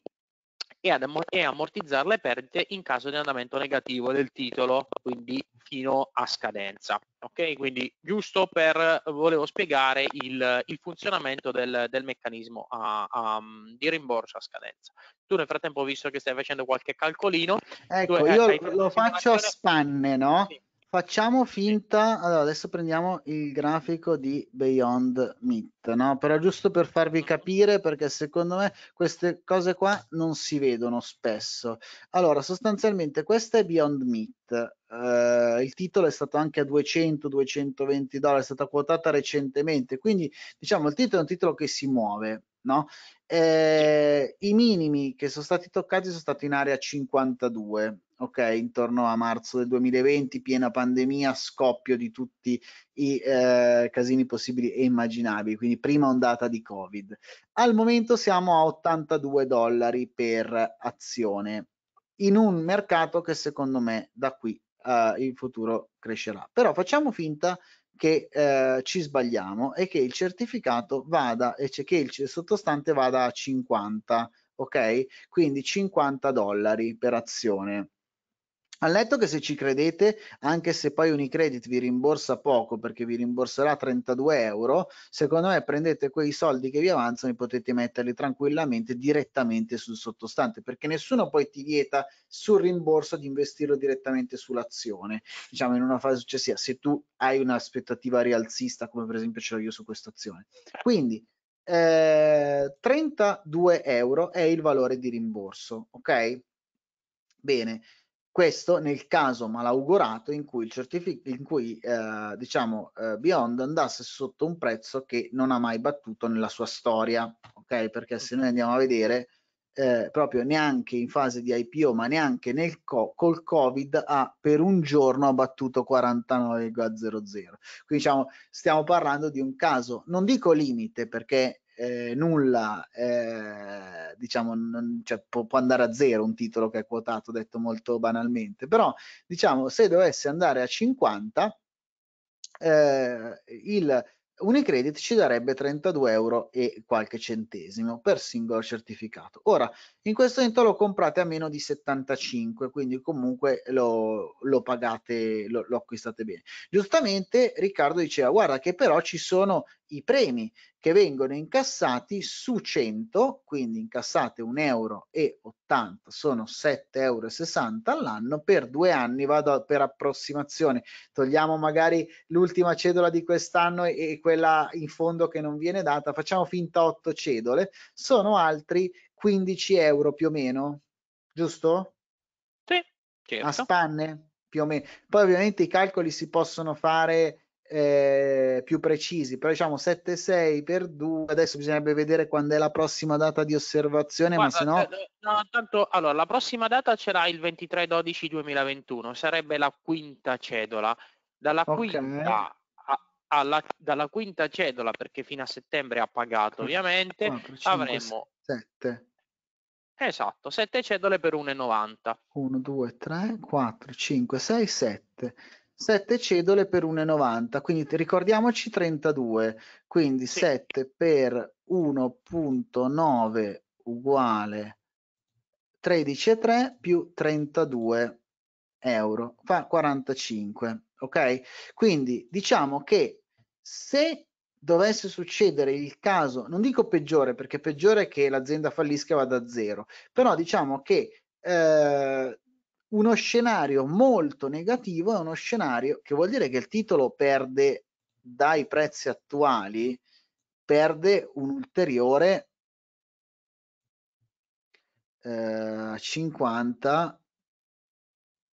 e, e ammortizzare le perdite in caso di andamento negativo del titolo, quindi fino a scadenza. Ok, quindi giusto per volevo spiegare il, il funzionamento del, del meccanismo a, a, di rimborso a scadenza. Tu nel frattempo visto che stai facendo qualche calcolino. Ecco, io lo faccio a spanne, no? Sì. Facciamo finta, allora adesso prendiamo il grafico di Beyond Meat, no? però giusto per farvi capire perché secondo me queste cose qua non si vedono spesso. Allora sostanzialmente questa è Beyond Meat, eh, il titolo è stato anche a 200-220 dollari, è stata quotata recentemente, quindi diciamo il titolo è un titolo che si muove, No? Eh, I minimi che sono stati toccati sono stati in area 52, ok? Intorno a marzo del 2020, piena pandemia, scoppio di tutti i eh, casini possibili e immaginabili, quindi prima ondata di Covid. Al momento siamo a 82 dollari per azione in un mercato che secondo me da qui eh, in futuro crescerà. Però facciamo finta che eh, ci sbagliamo e che il certificato vada e cioè che il sottostante vada a 50 ok? Quindi 50 dollari per azione. Ha letto che se ci credete, anche se poi Unicredit vi rimborsa poco perché vi rimborserà 32 euro, secondo me prendete quei soldi che vi avanzano e potete metterli tranquillamente direttamente sul sottostante perché nessuno poi ti vieta sul rimborso di investirlo direttamente sull'azione, diciamo in una fase successiva, cioè se tu hai un'aspettativa rialzista come per esempio ce l'ho io su questa azione. Quindi eh, 32 euro è il valore di rimborso, ok? Bene, questo nel caso malaugurato in cui, il certific- in cui eh, diciamo, eh, Beyond andasse sotto un prezzo che non ha mai battuto nella sua storia, ok? Perché se noi andiamo a vedere, eh, proprio neanche in fase di IPO, ma neanche nel co- col Covid, ha, per un giorno battuto 49,00. Quindi diciamo, stiamo parlando di un caso, non dico limite, perché eh, nulla, eh, diciamo, non, cioè, può, può, andare a zero un titolo che è quotato, detto molto banalmente, però diciamo se dovesse andare a 50, eh, il Unicredit ci darebbe 32 euro e qualche centesimo per singolo certificato. Ora, in questo momento lo comprate a meno di 75, quindi comunque lo, lo pagate, lo, lo, acquistate bene. Giustamente Riccardo diceva, guarda che però ci sono i premi che vengono incassati su 100, quindi incassate 1,80 euro, sono 7,60 euro all'anno, per due anni vado per approssimazione, togliamo magari l'ultima cedola di quest'anno e, quella in fondo che non viene data, facciamo finta 8 cedole, sono altri 15 euro più o meno, giusto? Sì, certo. A spanne più o meno. Poi ovviamente i calcoli si possono fare eh, più precisi, però diciamo 7-6 per 2, adesso bisognerebbe vedere quando è la prossima data di osservazione, Guarda, ma se no... Eh, eh, no tanto, allora, la prossima data c'era il 23-12-2021, sarebbe la quinta cedola. Dalla, okay. quinta, a, alla, dalla quinta cedola, perché fino a settembre ha pagato ovviamente, 4, 5, avremo... 7. Esatto, 7 cedole per 1,90. 1, 2, 3, 4, 5, 6, 7. 7 cedole per 1,90, quindi ricordiamoci 32, quindi sì. 7 per 1.9 uguale 13,3 più 32 euro, fa 45, ok? Quindi diciamo che se dovesse succedere il caso, non dico peggiore, perché peggiore è che l'azienda fallisca e vada a zero, però diciamo che eh, uno scenario molto negativo è uno scenario che vuol dire che il titolo perde dai prezzi attuali, perde un ulteriore eh, 50,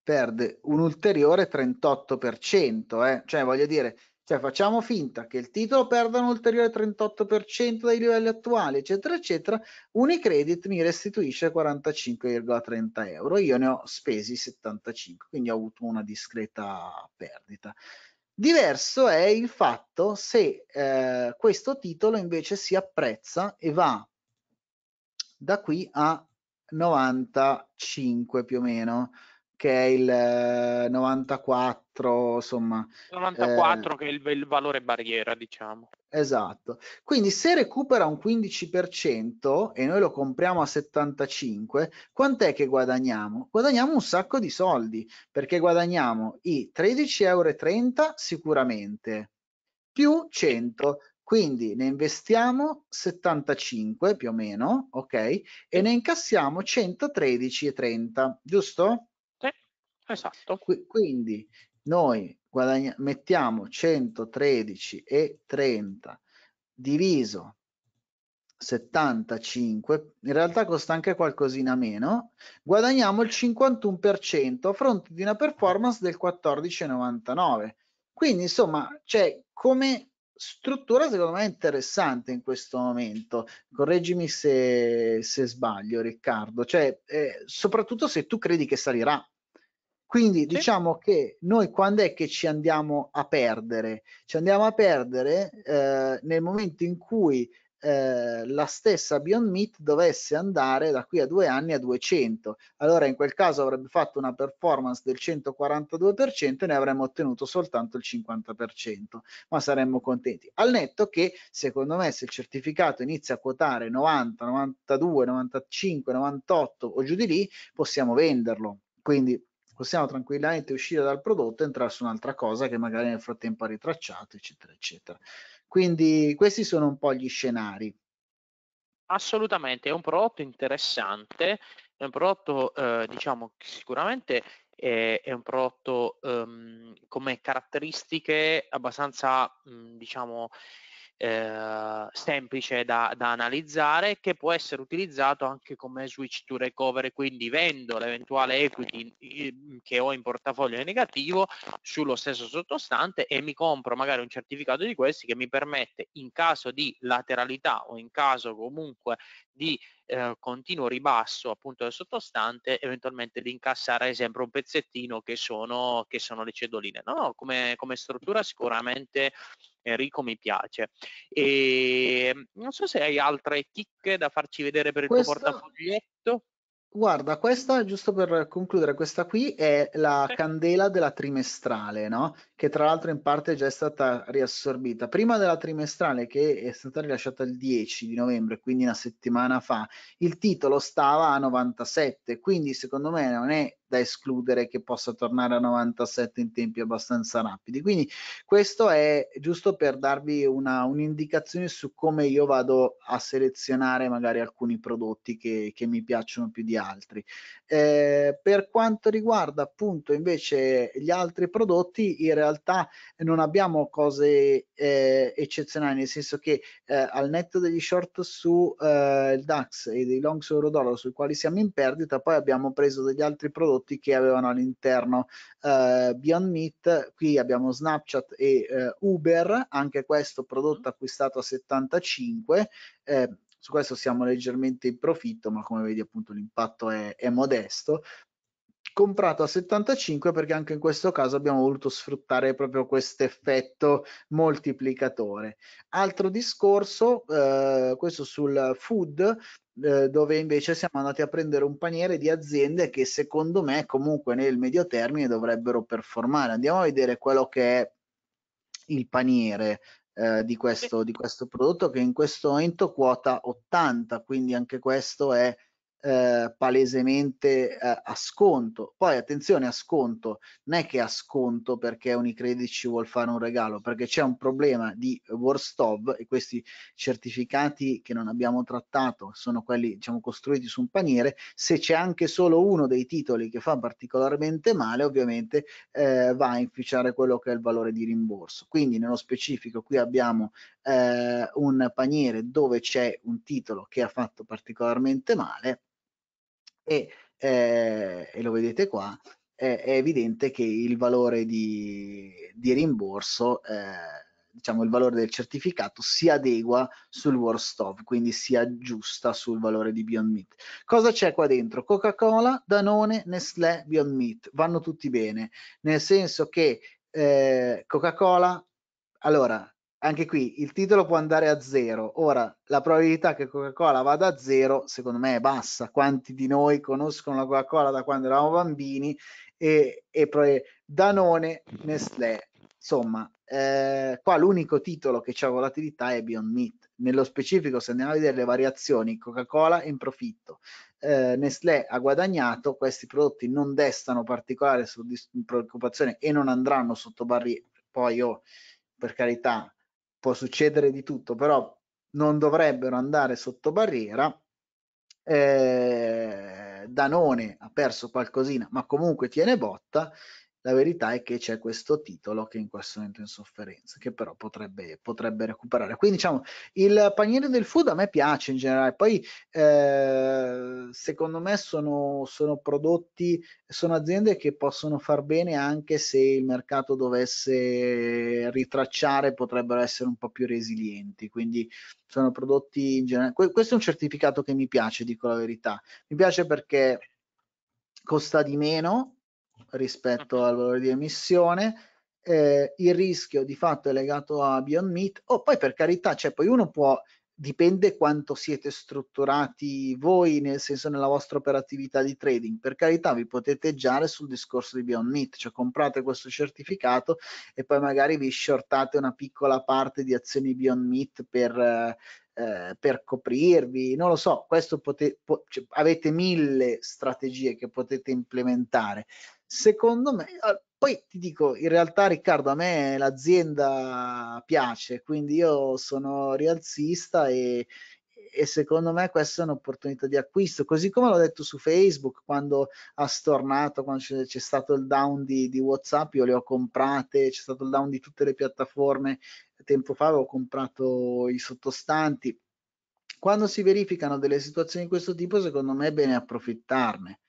perde un ulteriore 38%, eh? cioè voglio dire cioè facciamo finta che il titolo perda un ulteriore 38% dai livelli attuali, eccetera, eccetera. Unicredit mi restituisce 45,30 euro. Io ne ho spesi 75, quindi ho avuto una discreta perdita. Diverso è il fatto se eh, questo titolo invece si apprezza e va da qui a 95 più o meno che è il 94, eh, insomma. 94 eh, che è il, il, valore barriera, diciamo. Esatto. Quindi se recupera un 15% e noi lo compriamo a 75, quant'è che guadagniamo? Guadagniamo un sacco di soldi, perché guadagniamo i 13,30 euro sicuramente, più 100, quindi ne investiamo 75 più o meno, ok? E ne incassiamo 113,30, giusto? Esatto. Qu- quindi noi guadagna- mettiamo 113,30 diviso 75, in realtà costa anche qualcosina meno, guadagniamo il 51% a fronte di una performance del 14,99. Quindi insomma, cioè, come struttura secondo me interessante in questo momento, correggimi se, se sbaglio Riccardo, cioè, eh, soprattutto se tu credi che salirà, quindi sì. diciamo che noi quando è che ci andiamo a perdere? Ci andiamo a perdere eh, nel momento in cui eh, la stessa Beyond Meat dovesse andare da qui a due anni a 200. Allora in quel caso avrebbe fatto una performance del 142% e ne avremmo ottenuto soltanto il 50%, ma saremmo contenti. Al netto che secondo me se il certificato inizia a quotare 90, 92, 95, 98 o giù di lì, possiamo venderlo. Quindi possiamo tranquillamente uscire dal prodotto e entrare su un'altra cosa che magari nel frattempo ha ritracciato, eccetera, eccetera. Quindi questi sono un po' gli scenari. Assolutamente, è un prodotto interessante, è un prodotto eh, diciamo sicuramente è, è un prodotto ehm, come caratteristiche abbastanza mh, mm, diciamo eh, semplice da, da analizzare che può essere utilizzato anche come switch to recovery, quindi vendo l'eventuale equity che ho in portafoglio negativo sullo stesso sottostante e mi compro magari un certificato di questi che mi permette in caso di lateralità o in caso comunque di eh, continuo ribasso appunto del sottostante eventualmente di incassare sempre un pezzettino che sono, che sono le cedoline no, no come, come struttura sicuramente Enrico mi piace e ehm, non so se hai altre chicche da farci vedere per il Questo... tuo portafoglietto Guarda, questa, giusto per concludere, questa qui è la candela della trimestrale, no, che tra l'altro in parte già è stata riassorbita. Prima della trimestrale, che è stata rilasciata il 10 di novembre, quindi una settimana fa, il titolo stava a 97, quindi secondo me non è da escludere che possa tornare a 97 in tempi abbastanza rapidi. Quindi questo è giusto per darvi una, un'indicazione su come io vado a selezionare magari alcuni prodotti che, che mi piacciono più di altri. Eh, per quanto riguarda appunto invece gli altri prodotti, in realtà non abbiamo cose eh, eccezionali, nel senso che eh, al netto degli short su eh, il DAX e dei long su Eurodollar sui quali siamo in perdita, poi abbiamo preso degli altri prodotti prodotti che avevano all'interno eh, Beyond Meat, qui abbiamo Snapchat e eh, Uber, anche questo prodotto mm-hmm. acquistato a 75, eh, su questo siamo leggermente in profitto, ma come vedi appunto l'impatto è, è modesto, comprato a 75 perché anche in questo caso abbiamo voluto sfruttare proprio questo effetto moltiplicatore. Altro discorso, eh, questo sul food, eh, dove invece siamo andati a prendere un paniere di aziende che secondo me comunque nel medio termine dovrebbero performare. Andiamo a vedere quello che è il paniere eh, di, questo, di questo prodotto che in questo momento quota 80, quindi anche questo è eh, palesemente eh, a sconto. Poi attenzione a sconto, non è che a sconto perché Unicredit ci vuole fare un regalo, perché c'è un problema di worst of e questi certificati che non abbiamo trattato sono quelli diciamo costruiti su un paniere, se c'è anche solo uno dei titoli che fa particolarmente male, ovviamente eh, va a inficiare quello che è il valore di rimborso. Quindi nello specifico qui abbiamo eh, un paniere dove c'è un titolo che ha fatto particolarmente male e, eh, e lo vedete qua, è evidente che il valore di, di rimborso eh, diciamo il valore del certificato si adegua sul worst of, quindi si aggiusta sul valore di Beyond Meat. Cosa c'è qua dentro? Coca-Cola, Danone, Nestlé, Beyond Meat, vanno tutti bene, nel senso che eh, Coca-Cola, allora anche qui il titolo può andare a zero. Ora, la probabilità che Coca-Cola vada a zero, secondo me, è bassa. Quanti di noi conoscono la Coca-Cola da quando eravamo bambini? E, e poi Danone, Nestlé. Insomma, eh, qua l'unico titolo che ha volatilità è Beyond Meat. Nello specifico, se andiamo a vedere le variazioni, Coca-Cola in profitto, eh, Nestlé ha guadagnato, questi prodotti non destano particolare preoccupazione e non andranno sotto barriere. Poi, oh, per carità, può succedere di tutto, però non dovrebbero andare sotto barriera. Eh, Danone ha perso qualcosina, ma comunque tiene botta la verità è che c'è questo titolo che in questo momento è in sofferenza, che però potrebbe, potrebbe recuperare. Quindi diciamo, il paniere del food a me piace in generale, poi eh, secondo me sono, sono prodotti, sono aziende che possono far bene anche se il mercato dovesse ritracciare, potrebbero essere un po' più resilienti. Quindi sono prodotti in generale. Questo è un certificato che mi piace, dico la verità. Mi piace perché costa di meno rispetto mhm. al valore di emissione. Eh, il rischio di fatto è legato a Beyond Meat o oh, poi per carità cioè poi uno può dipende quanto siete strutturati voi nel senso nella vostra operatività di trading per carità vi potete eggiare sul discorso di Beyond Meat cioè comprate questo certificato e poi magari vi shortate una piccola parte di azioni Beyond Meat per eh, per coprirvi, non lo so, questo pote, po, cioè, avete mille strategie che potete implementare secondo me, ah, poi ti dico, in realtà Riccardo, a me l'azienda piace, quindi io sono rialzista e, e secondo me questa è un'opportunità di acquisto, così come l'ho detto su Facebook quando ha stornato, quando c'è, c'è stato il down di, di, Whatsapp, io le ho comprate, c'è stato il down di tutte le piattaforme, tempo fa avevo comprato i sottostanti. Quando si verificano delle situazioni di questo tipo, secondo me è bene approfittarne.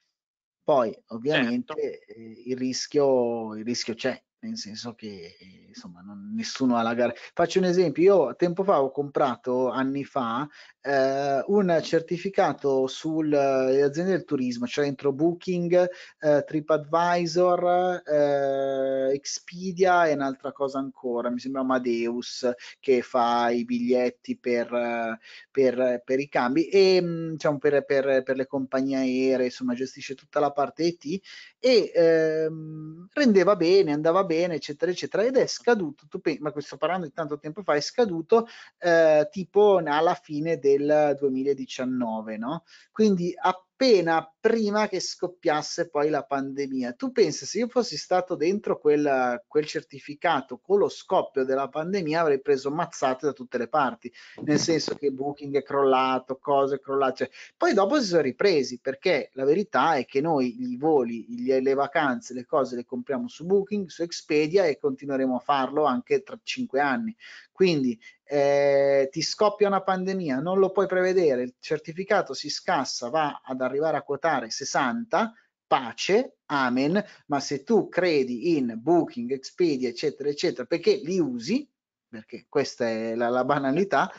Poi certo. ovviamente certo. il, rischio, il rischio c'è, nel senso che eh, insomma non, nessuno ha la gara. Faccio un esempio, io tempo fa ho comprato anni fa eh, un certificato sulle eh, aziende del turismo, cioè entro Booking, eh, TripAdvisor, eh, Expedia e un'altra cosa ancora, mi sembra Amadeus che fa i biglietti per, eh, per, per i cambi e mm, diciamo, per, per, per le compagnie aeree, insomma gestisce tutta la parte IT e ehm, rendeva bene, andava bene, eccetera, eccetera, ed è scaduto, tu ma questo parlando di tanto tempo fa, è scaduto eh, tipo alla fine del del 2019, no? Quindi appena prima che scoppiasse poi la pandemia. Tu pensi, se io fossi stato dentro quel, quel certificato con lo scoppio della pandemia avrei preso mazzate da tutte le parti, nel senso che Booking è crollato, cose è crollate. Cioè. Poi dopo si sono ripresi, perché la verità è che noi i voli, gli, le vacanze, le cose le compriamo su Booking, su Expedia e continueremo a farlo anche tra cinque anni. Quindi eh, ti scoppia una pandemia, non lo puoi prevedere, il certificato si scassa, va ad arrivare a quotare 60, pace, amen, ma se tu credi in Booking, Expedia, eccetera, eccetera, perché li usi, perché questa è la, la banalità,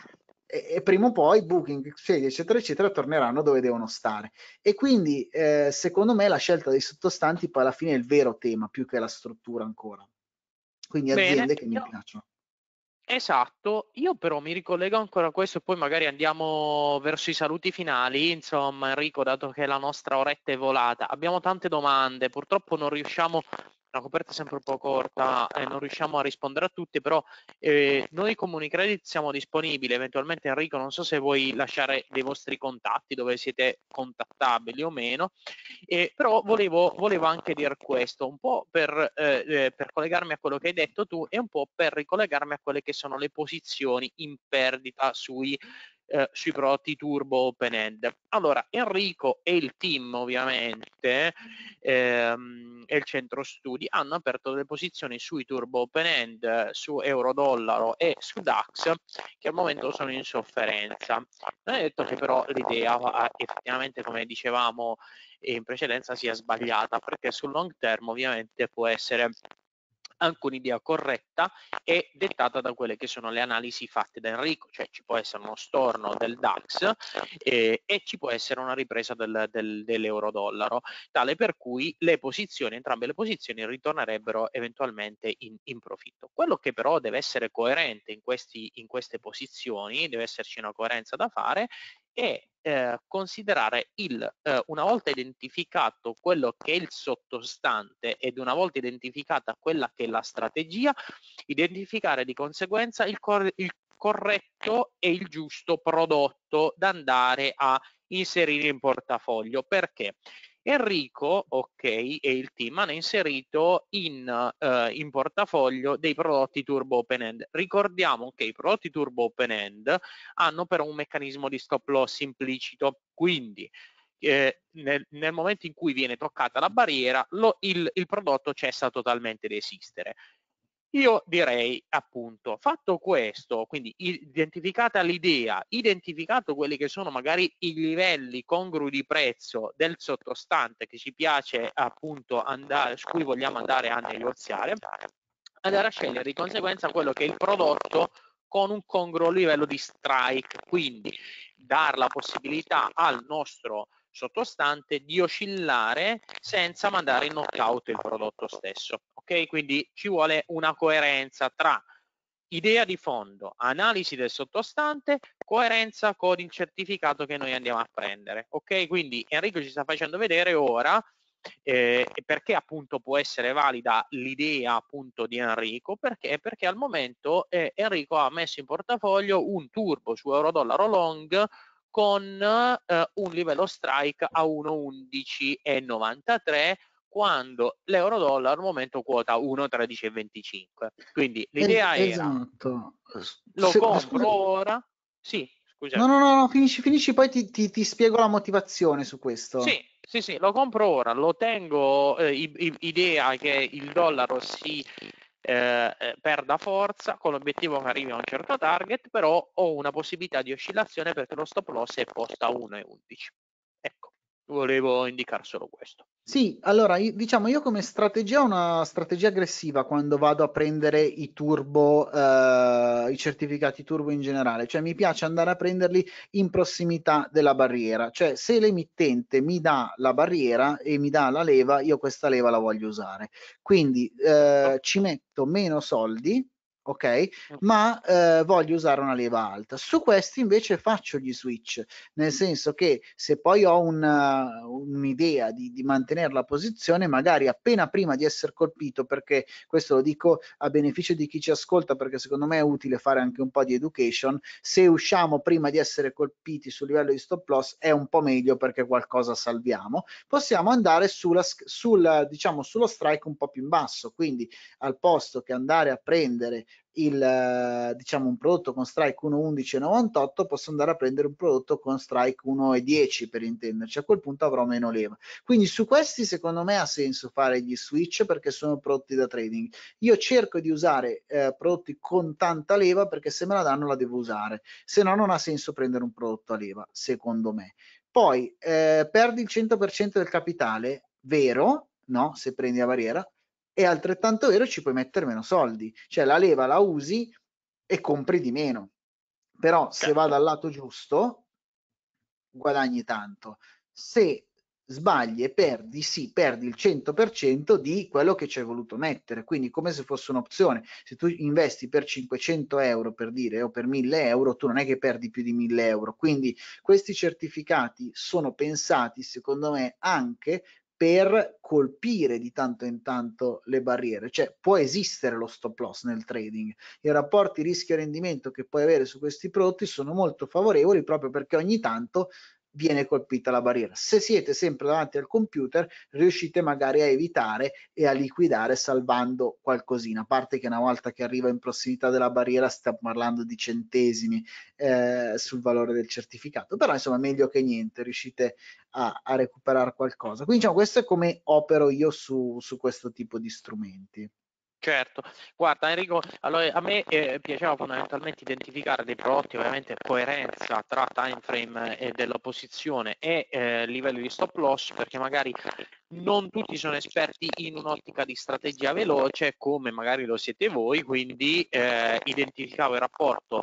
e, e, prima o poi Booking, Expedia, eccetera, eccetera, torneranno dove devono stare. E quindi, eh, secondo me, la scelta dei sottostanti poi alla fine è il vero tema, più che la struttura ancora. Quindi aziende Bene, che mi piacciono. Esatto, io però mi ricollego ancora a questo e poi magari andiamo verso i saluti finali. Insomma, Enrico, dato che la nostra oretta è volata, abbiamo tante domande, purtroppo non riusciamo una coperta sempre un po' corta e eh, non riusciamo a rispondere a tutti, però eh, noi Comunicredit siamo disponibili, eventualmente Enrico non so se vuoi lasciare dei vostri contatti dove siete contattabili o meno, eh, però volevo, volevo anche dire questo, un po' per, eh, eh, per collegarmi a quello che hai detto tu e un po' per ricollegarmi a quelle che sono le posizioni in perdita sui eh, sui prodotti turbo open end. Allora, Enrico e il team ovviamente ehm, e il centro studi hanno aperto delle posizioni sui turbo open end, su euro dollaro e su DAX che al momento sono in sofferenza. Non è detto che però l'idea effettivamente come dicevamo in precedenza sia sbagliata perché sul long term ovviamente può essere anche un'idea corretta è dettata da quelle che sono le analisi fatte da Enrico, cioè ci può essere uno storno del DAX eh, e ci può essere una ripresa del, del, dell'euro-dollaro, tale per cui le posizioni, entrambe le posizioni ritornerebbero eventualmente in, in profitto. Quello che però deve essere coerente in, questi, in queste posizioni, deve esserci una coerenza da fare, e eh, considerare il, eh, una volta identificato quello che è il sottostante ed una volta identificata quella che è la strategia, identificare di conseguenza il, cor il corretto e il giusto prodotto da andare a inserire in portafoglio. Perché? Enrico, ok, e il team hanno inserito in, eh, in portafoglio dei prodotti Turbo Open End. Ricordiamo che i prodotti Turbo Open End hanno però un meccanismo di stop loss implicito, quindi eh, nel, nel, momento in cui viene toccata la barriera, lo, il, il prodotto cessa totalmente di esistere. Io direi appunto, fatto questo, quindi identificata l'idea, identificato quelli che sono magari i livelli congrui di prezzo del sottostante che ci piace appunto andare, su cui vogliamo andare a negoziare, andare a scegliere di conseguenza quello che è il prodotto con un congruo livello di strike, quindi dar la possibilità al nostro sottostante di oscillare senza mandare in knockout il prodotto stesso. Ok? Quindi ci vuole una coerenza tra idea di fondo, analisi del sottostante, coerenza con il certificato che noi andiamo a prendere. Ok? Quindi Enrico ci sta facendo vedere ora eh, perché appunto può essere valida l'idea appunto di Enrico perché, perché al momento eh, Enrico ha messo in portafoglio un turbo su euro dollaro long con eh, un livello strike a 1,11,93 quando l'euro dollaro al momento quota 1,13,25. Quindi l'idea es- esatto. lo Se, compro scusa. ora. Sì, scusa. No, no, no, no, finisci, finisci poi ti, ti, ti, spiego la motivazione su questo. Sì, sì, sì, lo compro ora, lo tengo eh, idea che il dollaro si eh, eh, perda forza con l'obiettivo che arrivi a un certo target, però ho una possibilità di oscillazione perché lo stop loss è posto a 1,11 volevo indicare solo questo. Sì, allora diciamo io come strategia ho una strategia aggressiva quando vado a prendere i turbo, eh, i certificati turbo in generale, cioè mi piace andare a prenderli in prossimità della barriera, cioè se l'emittente mi dà la barriera e mi dà la leva, io questa leva la voglio usare, quindi eh, ci metto meno soldi ok? Mm. Ma eh, voglio usare una leva alta. Su questi invece faccio gli switch, nel senso che se poi ho una, un'idea di, di, mantenere la posizione, magari appena prima di essere colpito, perché questo lo dico a beneficio di chi ci ascolta, perché secondo me è utile fare anche un po' di education, se usciamo prima di essere colpiti sul livello di stop loss è un po' meglio perché qualcosa salviamo, possiamo andare sulla, sul, diciamo, sullo strike un po' più in basso, quindi al posto che andare a prendere il, eh, diciamo, un prodotto con strike 1.11.98 posso andare a prendere un prodotto con strike 1.10 per intenderci, a quel punto avrò meno leva. Quindi su questi secondo me ha senso fare gli switch perché sono prodotti da trading. Io cerco di usare eh, prodotti con tanta leva perché se me la danno la devo usare, se no non ha senso prendere un prodotto a leva, secondo me. Poi eh, perdi il 100% del capitale, vero, no, se prendi la barriera, è altrettanto vero ci puoi mettere meno soldi, cioè la leva la usi e compri di meno. Però se va certo. dal lato giusto guadagni tanto. Se sbagli e perdi, sì, perdi il 100% di quello che ci hai voluto mettere, quindi come se fosse un'opzione. Se tu investi per 500 euro, per dire, o per 1000 euro, tu non è che perdi più di 1000 euro. Quindi questi certificati sono pensati, secondo me, anche per colpire di tanto in tanto le barriere, cioè può esistere lo stop loss nel trading. I rapporti rischio-rendimento che puoi avere su questi prodotti sono molto favorevoli proprio perché ogni tanto viene colpita la barriera. Se siete sempre davanti al computer, riuscite magari a evitare e a liquidare salvando qualcosina, a parte che una volta che arriva in prossimità della barriera stiamo parlando di centesimi eh, sul valore del certificato, però insomma meglio che niente, riuscite a, a recuperare qualcosa. Quindi diciamo, questo è come opero io su, su questo tipo di strumenti. Certo, guarda Enrico, allora a me eh, piaceva fondamentalmente identificare dei prodotti ovviamente coerenza tra time frame eh, dell'opposizione e eh, livello di stop loss perché magari non tutti sono esperti in un'ottica di strategia veloce come magari lo siete voi, quindi eh, identificavo il rapporto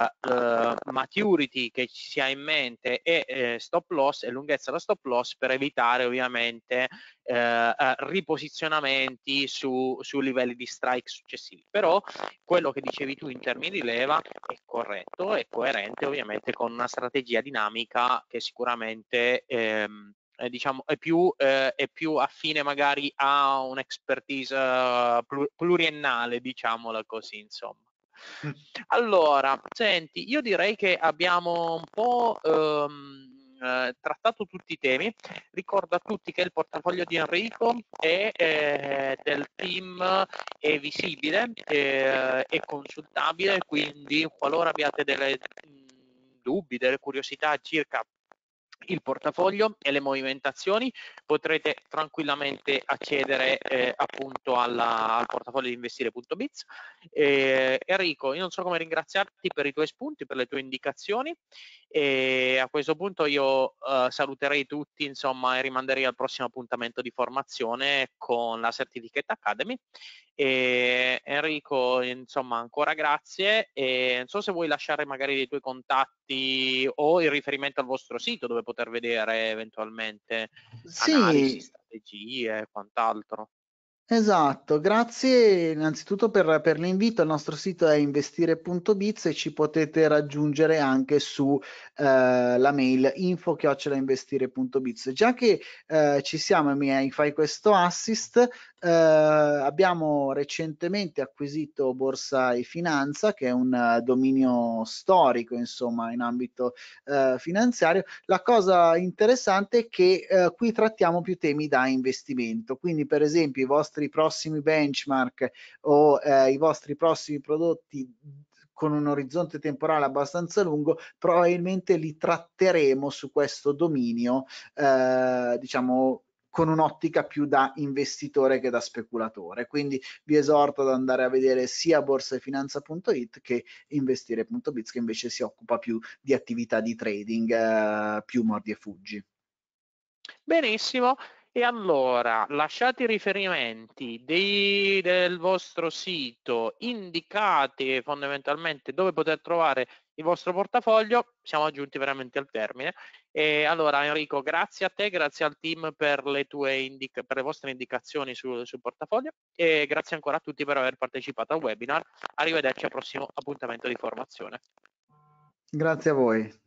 uh, maturity che ci sia in mente e eh, stop loss e lunghezza da stop loss per evitare ovviamente eh, eh riposizionamenti su, su, livelli di strike successivi. Però quello che dicevi tu in termini di leva è corretto e coerente ovviamente con una strategia dinamica che sicuramente ehm, eh, diciamo, è, più, eh, è più affine magari a un'expertise eh, pluriennale, diciamola così, insomma. Mm. Allora, senti, io direi che abbiamo un po'... Um, trattato tutti i temi. Ricordo a tutti che il portafoglio di Enrico è eh, del team è visibile, eh, consultabile, quindi qualora abbiate delle mm, dubbi, delle curiosità circa il portafoglio e le movimentazioni potrete tranquillamente accedere eh, appunto alla, al portafoglio di investire.biz eh, Enrico io non so come ringraziarti per i tuoi spunti per le tue indicazioni e a questo punto io eh, saluterei tutti insomma e rimanderei al prossimo appuntamento di formazione con la Certificate Academy e Enrico insomma ancora grazie e non so se vuoi lasciare magari dei tuoi contatti o il riferimento al vostro sito dove poter vedere eventualmente sì. analisi, strategie e quant'altro. Esatto, grazie innanzitutto per, per l'invito. Il nostro sito è investire.biz e ci potete raggiungere anche su eh, la mail info-investire.biz. Già che eh, ci siamo e mi fai questo assist, eh, abbiamo recentemente acquisito Borsa e Finanza, che è un eh, dominio storico, insomma, in ambito eh, finanziario. La cosa interessante è che eh, qui trattiamo più temi da investimento, quindi per esempio i vostri vostri prossimi benchmark o eh, i vostri prossimi prodotti mhmm, con un orizzonte temporale abbastanza lungo, probabilmente li tratteremo su questo dominio, eh, diciamo con un'ottica più da investitore che da speculatore. Quindi vi esorto ad andare a vedere sia borsafinanza.it che investire.biz che invece si occupa più di attività di trading eh, più mordi e fuggi. Benissimo, e allora lasciate i riferimenti dei, del vostro sito, indicate fondamentalmente dove poter trovare il vostro portafoglio, siamo giunti veramente al termine. E allora Enrico, grazie a te, grazie al team per le, tue per le vostre indicazioni sul, sul portafoglio e grazie ancora a tutti per aver partecipato al webinar. Arrivederci al prossimo appuntamento di formazione. Grazie a voi.